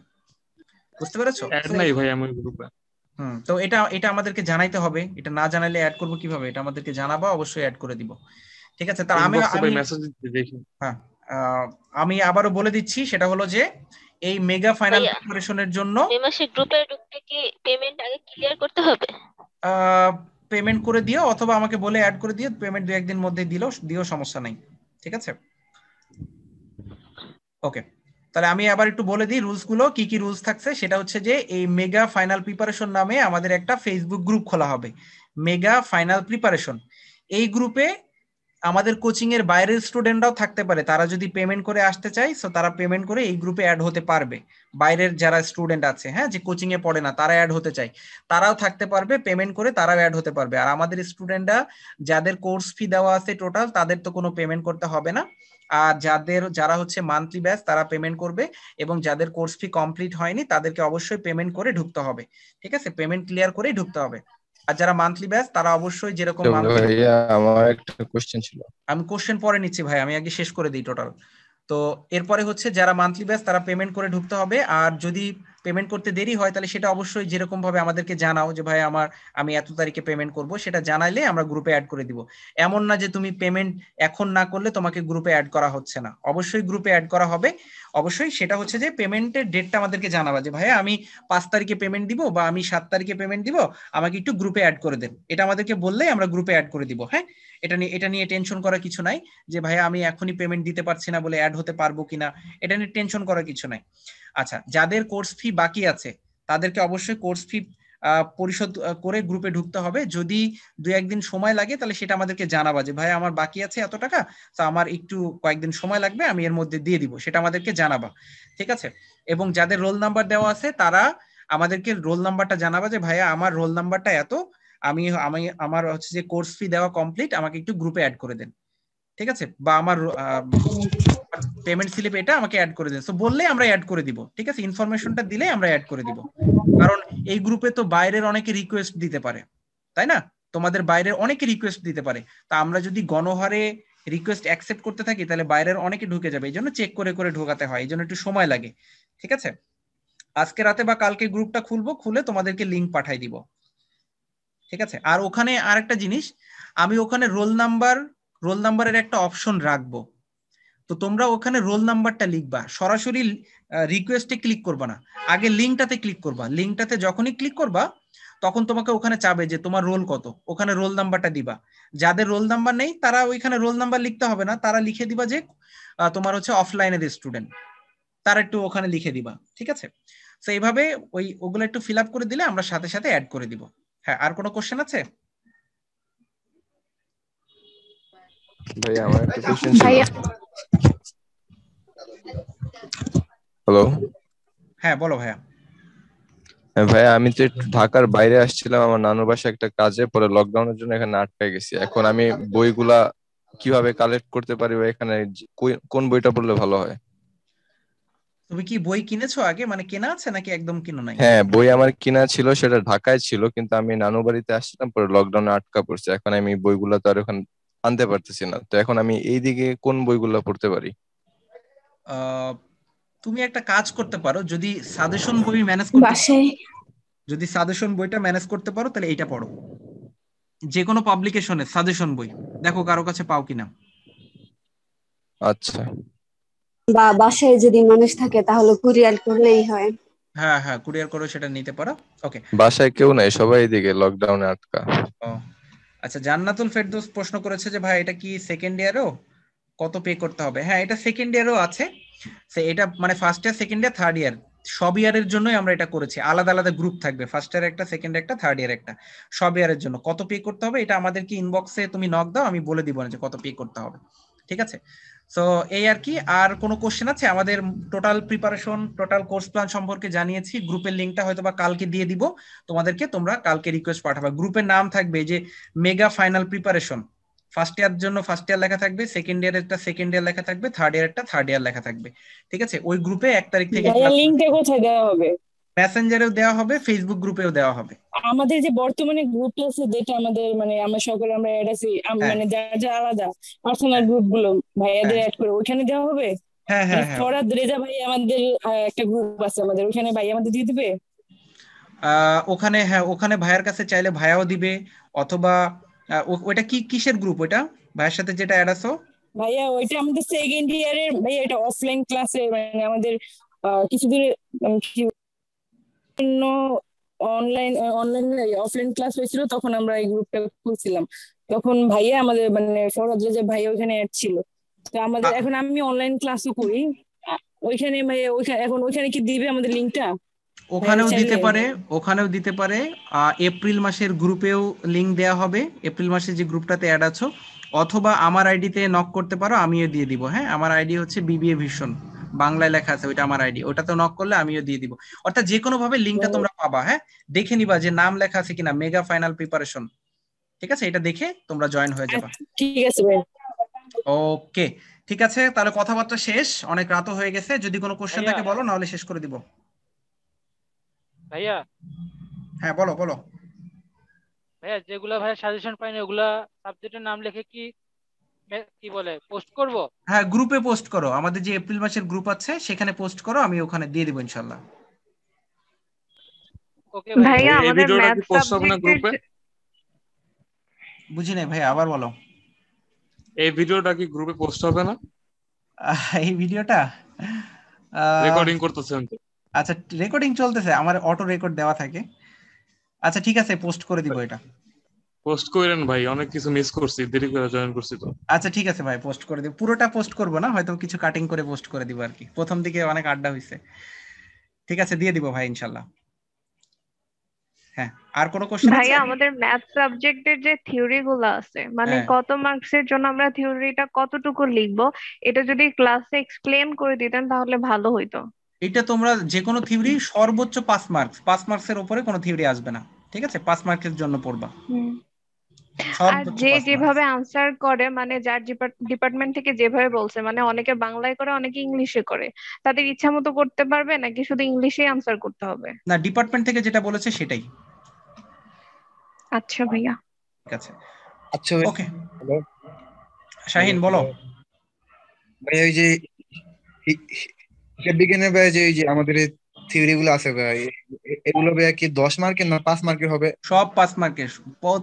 বুঝতে পেরেছো অ্যাড নাই ভাই আমি গ্রুপে হুম তো এটা এটা আমাদেরকে জানাইতে হবে এটা না জানালে অ্যাড করব কিভাবে এটা আমাদেরকে জানাবা অবশ্যই অ্যাড করে দিব ঠিক আছে তার আমি হ্যাঁ আমি আবারও বলে দিচ্ছি সেটা হলো যে এই মেগা ফাইনাল প্রিপারেশনের জন্য এই মাসে গ্রুপে ঢুকতে কি পেমেন্ট আগে ক্লিয়ার করতে হবে পেমেন্ট করে দিও অথবা আমাকে বলে অ্যাড করে দিও পেমেন্ট দু একদিন মধ্যে দিলেও দিও সমস্যা নাই ঠিক আছে ওকে তাহলে আমি আবার একটু বলে দিই রুলস গুলো কি কি রুলস থাকছে সেটা হচ্ছে যে এই মেগা ফাইনাল প্রিপারেশন নামে আমাদের একটা ফেসবুক গ্রুপ খোলা হবে মেগা ফাইনাল প্রিপারেশন এই গ্রুপে আমাদের কোচিং এর বাইরের স্টুডেন্টরাও থাকতে পারে তারা যদি পেমেন্ট করে আসতে চায় সো তারা পেমেন্ট করে এই গ্রুপে অ্যাড হতে পারবে বাইরের যারা স্টুডেন্ট আছে হ্যাঁ যে কোচিং এ পড়ে না তারা অ্যাড হতে চায় তারাও থাকতে পারবে পেমেন্ট করে তারাও অ্যাড হতে পারবে আর আমাদের স্টুডেন্টরা যাদের কোর্স ফি দেওয়া আছে টোটাল তাদের তো কোনো পেমেন্ট করতে হবে না আর যাদের যারা হচ্ছে মান্থলি ব্যাচ তারা পেমেন্ট করবে এবং যাদের কোর্স ফি কমপ্লিট হয়নি তাদেরকে অবশ্যই পেমেন্ট করে ঢুকতে হবে ঠিক আছে পেমেন্ট ক্লিয়ার করেই ঢুকতে হবে আর যারা মান্থলি ব্যাচ তারা অবশ্যই যেরকম আমার একটা কোশ্চেন ছিল আমি কোশ্চেন পরে নিচ্ছি ভাই আমি আগে শেষ করে দিই টোটাল তো এরপরে হচ্ছে যারা মান্থলি ব্যাচ তারা পেমেন্ট করে ঢুকতে হবে আর যদি পেমেন্ট করতে দেরি হয় তাহলে সেটা অবশ্যই যেরকম ভাবে আমাদেরকে জানাও যে ভাই আমার আমি এত তারিখে পেমেন্ট করব সেটা জানাইলে আমরা গ্রুপে অ্যাড করে দিব এমন না যে তুমি পেমেন্ট এখন না করলে তোমাকে গ্রুপে অ্যাড করা হচ্ছে না অবশ্যই গ্রুপে অ্যাড করা হবে অবশ্যই সেটা হচ্ছে যে পেমেন্টের ডেটটা আমাদেরকে জানাবা যে ভাইয়া আমি পাঁচ তারিখে পেমেন্ট দিব বা আমি সাত তারিখে পেমেন্ট দিব আমাকে একটু গ্রুপে অ্যাড করে দেন এটা আমাদেরকে বললে আমরা গ্রুপে অ্যাড করে দিব হ্যাঁ এটা নিয়ে এটা নিয়ে টেনশন করার কিছু নাই যে ভাইয়া আমি এখনই পেমেন্ট দিতে পারছি না বলে অ্যাড হতে পারবো কিনা এটা নিয়ে টেনশন করার কিছু নাই আচ্ছা যাদের কোর্স ফি বাকি আছে তাদেরকে অবশ্যই কোর্স ফি পরিশোধ করে গ্রুপে ঢুকতে হবে যদি দু একদিন সময় লাগে তাহলে সেটা আমাদেরকে জানাবা যে ভাই আমার বাকি আছে এত টাকা তো আমার একটু কয়েকদিন সময় লাগবে আমি এর মধ্যে দিয়ে দিব সেটা আমাদেরকে জানাবা ঠিক আছে এবং যাদের রোল নাম্বার দেওয়া আছে তারা আমাদেরকে রোল নাম্বারটা জানাবা যে ভাইয়া আমার রোল নাম্বারটা এত আমি আমি আমার হচ্ছে যে কোর্স ফি দেওয়া কমপ্লিট আমাকে একটু গ্রুপে অ্যাড করে দেন ঠিক আছে বা আমার পেমেন্ট স্লিপ এটা আমাকে অ্যাড করে দিন সো বললে আমরা অ্যাড করে দিব ঠিক আছে ইনফরমেশনটা দিলে আমরা অ্যাড করে দিব কারণ এই গ্রুপে তো বাইরের অনেকে রিকোয়েস্ট দিতে পারে তাই না তোমাদের বাইরের অনেকে রিকোয়েস্ট দিতে পারে তা আমরা যদি গণহারে রিকোয়েস্ট অ্যাকসেপ্ট করতে থাকি তাহলে বাইরের অনেকে ঢুকে যাবে এই জন্য চেক করে করে ঢোকাতে হয় এই জন্য একটু সময় লাগে ঠিক আছে আজকে রাতে বা কালকে গ্রুপটা খুলবো খুলে তোমাদেরকে লিঙ্ক পাঠাই দিব ঠিক আছে আর ওখানে আর একটা জিনিস আমি ওখানে রোল নাম্বার রোল নাম্বারের একটা অপশন রাখবো তো তোমরা ওখানে রোল নাম্বারটা লিখবা সরাসরি রিকোয়েস্টে ক্লিক করবা না আগে লিঙ্কটাতে ক্লিক করবা লিঙ্কটাতে যখনই ক্লিক করবা তখন তোমাকে ওখানে চাবে যে তোমার রোল কত ওখানে রোল নাম্বারটা দিবা যাদের রোল নাম্বার নেই তারা ওইখানে রোল নাম্বার লিখতে হবে না তারা লিখে দিবা যে তোমার হচ্ছে অফলাইনের স্টুডেন্ট তারা একটু ওখানে লিখে দিবা ঠিক আছে তো এইভাবে ওই ওগুলো একটু ফিল আপ করে দিলে আমরা সাথে সাথে অ্যাড করে দিব হ্যাঁ আর কোনো কোশ্চেন আছে ভাইয়া আমার একটা কোশ্চেন হ্যালো হ্যাঁ বলো ভাইয়া হ্যাঁ, ভাইয়া আমি তো ঢাকার বাইরে আসছিলাম আমার নানুর বাসায় একটা কাজে পরে লকডাউনের জন্য এখানে আটকে গেছি এখন আমি বইগুলা কিভাবে কালেক্ট করতে পারি এখানে কোন বইটা পড়লে ভালো হয় তুমি কি বই কিনেছো আগে মানে কেনা আছে নাকি একদম কিনো নাই হ্যাঁ বই আমার কিনা ছিল সেটা ঢাকায় ছিল কিন্তু আমি নানু বাড়িতে আসছিলাম পরে লকডাউনে আটকা পড়ছে এখন আমি বইগুলো তো আর ওখানে আনতে পারতেছি না তো এখন আমি এই দিকে কোন বইগুলো পড়তে পারি তুমি একটা কাজ করতে পারো যদি সাজেশন বই ম্যানেজ করতে যদি সাজেশন বইটা ম্যানেজ করতে পারো তাহলে এইটা পড়ো যে কোনো পাবলিকেশনের সাজেশন বই দেখো কারো কাছে পাও কিনা আচ্ছা বা বাসায় যদি মানুষ থাকে তাহলে কুরিয়ার করলেই হয় হ্যাঁ হ্যাঁ কুরিয়ার করো সেটা নিতে পারো ওকে বাসায় কেউ নাই সবাই এদিকে লকডাউনে আটকা ও আচ্ছা জান্নাতুল ফেরদৌস প্রশ্ন করেছে যে ভাই এটা কি সেকেন্ড ইয়ারও কত পে করতে হবে হ্যাঁ এটা সেকেন্ড ইয়ারও আছে এটা মানে first year second year third year সব ইয়ারের জন্যই আমরা এটা করেছি আলাদা আলাদা গ্রুপ থাকবে ফার্স্ট ইয়ার একটা সেকেন্ড একটা থার্ড ইয়ার একটা সব ইয়ারের জন্য কত পে করতে হবে এটা আমাদেরকে ইনবক্সে তুমি নক দাও আমি বলে দিব না যে কত পে করতে হবে ঠিক আছে সো এই আর কি আর কোনো কোশ্চেন আছে আমাদের total preparation total course plan সম্পর্কে জানিয়েছি গ্রুপের লিঙ্কটা হয়তো বা কালকে দিয়ে দিব তোমাদেরকে তোমরা কালকে রিকোয়েস্ট পাঠাবে গ্রুপের নাম থাকবে যে mega final preparation first year জন্য ফার্স্ট ইয়ার লেখা থাকবে সেকেন্ড একটা সেকেন্ড ইয়ার লেখা থাকবে থার্ড একটা থার্ড ইয়ার লেখা থাকবে ঠিক আছে ওই গ্রুপে এক তারিখ থেকে লিংকটা কোথায় দেওয়া হবে মেসেঞ্জারেও দেওয়া হবে ফেসবুক গ্রুপেও দেওয়া হবে আমাদের যে বর্তমানে গ্রুপ আছে যেটা আমাদের মানে আমরা সকলে আমরা অ্যাড আছি হ্যাঁ। মানে যা যা আলাদা পার্সোনাল গ্রুপ গুলো ভাইয়াদের অ্যাড করে ওখানে দেওয়া হবে হ্যাঁ হ্যাঁ, মানে হ্যাঁ ফরাদ রেজা ভাই আমাদের একটা গ্রুপ আছে আমাদের ওখানে ভাই আমাদের দিয়ে দিবে ওখানে হ্যাঁ ওখানে ভাইয়ের কাছে চাইলে ভাইয়াও দিবে অথবা ওটা কি কিসের গ্রুপ ওটা ভাইয়ের সাথে যেটা অ্যাড আছো ভাইয়া ওইটা আমাদের সেকেন্ড ইয়ারের ভাইয়া এটা অফলাইন ক্লাসে মানে আমাদের কিছুদিন বিভিন্ন অনলাইন অনলাইন অফলাইন ক্লাস হয়েছিল তখন আমরা এই গ্রুপটা খুলছিলাম তখন ভাইয়া আমাদের মানে ফরজ যে ভাইয়া ওইখানে অ্যাড ছিল তো আমাদের আচ্ছা। এখন আমি অনলাইন ক্লাসও করি ওইখানে ভাইয়া ওইখানে এখন ওইখানে কি দিবে আমাদের লিংকটা ওখানেও দিতে পারে ওখানেও দিতে পারে এপ্রিল মাসের গ্রুপেও লিংক দেয়া হবে এপ্রিল মাসে যে গ্রুপটাতে অ্যাড আছো অথবা আমার আইডিতে নক করতে পারো আমিও দিয়ে দিব হ্যাঁ আমার আইডি হচ্ছে বিবিএ ভীষণ বাংলায় লেখা আছে ওইটা আমার আইডি ওটাতে নক করলে আমিও দিয়ে দিব অর্থাৎ যে কোনো ভাবে লিঙ্কটা তোমরা পাবা হ্যাঁ দেখে নিবা যে নাম লেখা আছে কিনা মেগা ফাইনাল প্রিপারেশন ঠিক আছে এটা দেখে তোমরা জয়েন হয়ে যাবা আচ্ছা, ঠিক আছে ভাই ওকে ঠিক আছে তাহলে কথাবার্তা শেষ অনেক রাতও হয়ে গেছে যদি কোনো কোশ্চেন থাকে বলো নাহলে শেষ করে দিব ভাইয়া হ্যাঁ বলো বলো ভাইয়া যেগুলা ভাইয়া সাজেশন পাইনি ওগুলা সাবজেক্টের নাম লিখে কি কি বলে পোস্ট করব হ্যাঁ গ্রুপে পোস্ট করো আমাদের যে এপ্রিল মাসের গ্রুপ আছে সেখানে পোস্ট করো আমি ওখানে দিয়ে দেব ইনশাআল্লাহ ওকে ভাই আমাদের ম্যাথ গ্রুপে বুঝি নাই ভাই আবার বলো এই ভিডিওটা কি গ্রুপে পোস্ট হবে না এই ভিডিওটা রেকর্ডিং করতেছেন আচ্ছা রেকর্ডিং চলতেছে আমার অটো রেকর্ড দেওয়া থাকে আচ্ছা ঠিক আছে পোস্ট করে দিব এটা পোস্ট করেন ভাই অনেক কিছু মিস করছি দেরি করে জয়েন করছি তো আচ্ছা ঠিক আছে ভাই পোস্ট করে দিও পুরোটা পোস্ট করব না হয়তো কিছু কাটিং করে পোস্ট করে দিব আর কি প্রথম দিকে অনেক আড্ডা হইছে ঠিক আছে দিয়ে দিব ভাই ইনশাআল্লাহ হ্যাঁ আর কোনো কোশ্চেন ভাই আমাদের ম্যাথ সাবজেক্টের যে থিওরি গুলো আছে মানে হ্যাঁ। কত মার্কসের জন্য আমরা থিওরিটা কতটুকু লিখবো এটা যদি ক্লাসে এক্সপ্লেন করে দিতেন তাহলে ভালো হইতো এটা তোমরা যে কোনো থিওরি সর্বোচ্চ পাঁচ মার্কস পাঁচ মার্কসের উপরে কোনো থিওরি আসবে না ঠিক আছে পাঁচ মার্কসের জন্য পড়বা হুম আর যে যেভাবে আনসার করে মানে যার ডিপার্টমেন্ট থেকে যেভাবে বলছে মানে অনেকে বাংলায় করে অনেকে ইংলিশে করে তাদের ইচ্ছা মতো করতে পারবে নাকি শুধু ইংলিশে আনসার করতে হবে না ডিপার্টমেন্ট থেকে যেটা বলেছে সেটাই আচ্ছা ভাইয়া ঠিক আছে আচ্ছা ওকে শাহিন বলো ভাই ওই যে বিজ্ঞানের ভাই যে আমাদের থিওরি গুলো আছে ভাই এগুলো ভাই কি দশ মার্কের না পাঁচ মার্কের হবে সব পাঁচ মার্কের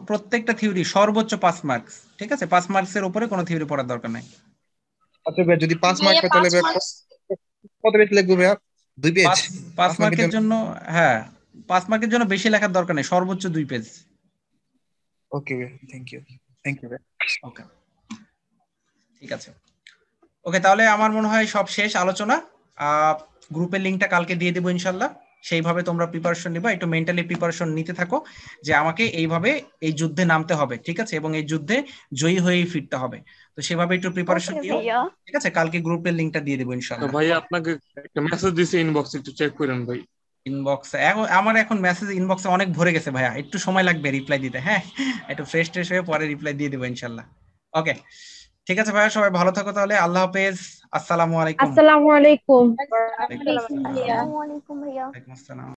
প্রত্যেকটা থিওরি সর্বোচ্চ পাঁচ মার্কস ঠিক আছে পাঁচ মার্কসের উপরে কোনো থিওরি পড়ার দরকার নাই আচ্ছা ভাই যদি পাঁচ মার্ক হয় তাহলে কত পেজ লিখবো ভাইয়া দুই পেজ পাঁচ মার্কের জন্য হ্যাঁ পাঁচ মার্কের জন্য বেশি লেখার দরকার নেই সর্বোচ্চ দুই পেজ ওকে ভাই থ্যাংক ইউ থ্যাংক ইউ ভাই ওকে ঠিক আছে ওকে তাহলে আমার মনে হয় সব শেষ আলোচনা গ্রুপের লিঙ্কটা কালকে দিয়ে দেবো ইনশাল্লাহ সেইভাবে তোমরা প্রিপারেশন নিবা একটু মেন্টালি প্রিপারেশন নিতে থাকো যে আমাকে এইভাবে এই যুদ্ধে নামতে হবে ঠিক আছে এবং এই যুদ্ধে জয়ী হয়েই ফিরতে হবে তো সেভাবে একটু প্রিপারেশন নিও ঠিক আছে কালকে গ্রুপের লিংকটা দিয়ে দেবো ইনশাআল্লাহ ভাই আপনাকে একটা মেসেজ দিছি ইনবক্স একটু চেক করেন ভাই ইনবক্সে আমার এখন মেসেজ ইনবক্সে অনেক ভরে গেছে ভাইয়া একটু সময় লাগবে রিপ্লাই দিতে হ্যাঁ একটু ফ্রেশ ট্রেশ হয়ে পরে রিপ্লাই দিয়ে দেবো ইনশাআল্লাহ ওকে ঠিক আছে ভাইয়া সবাই ভালো থাকো তাহলে আল্লাহ হাফেজ আসসালামু আলাইকুম আসসালামু আলাইকুম আসসালামু আলাইকুম ভাইয়া আসসালাম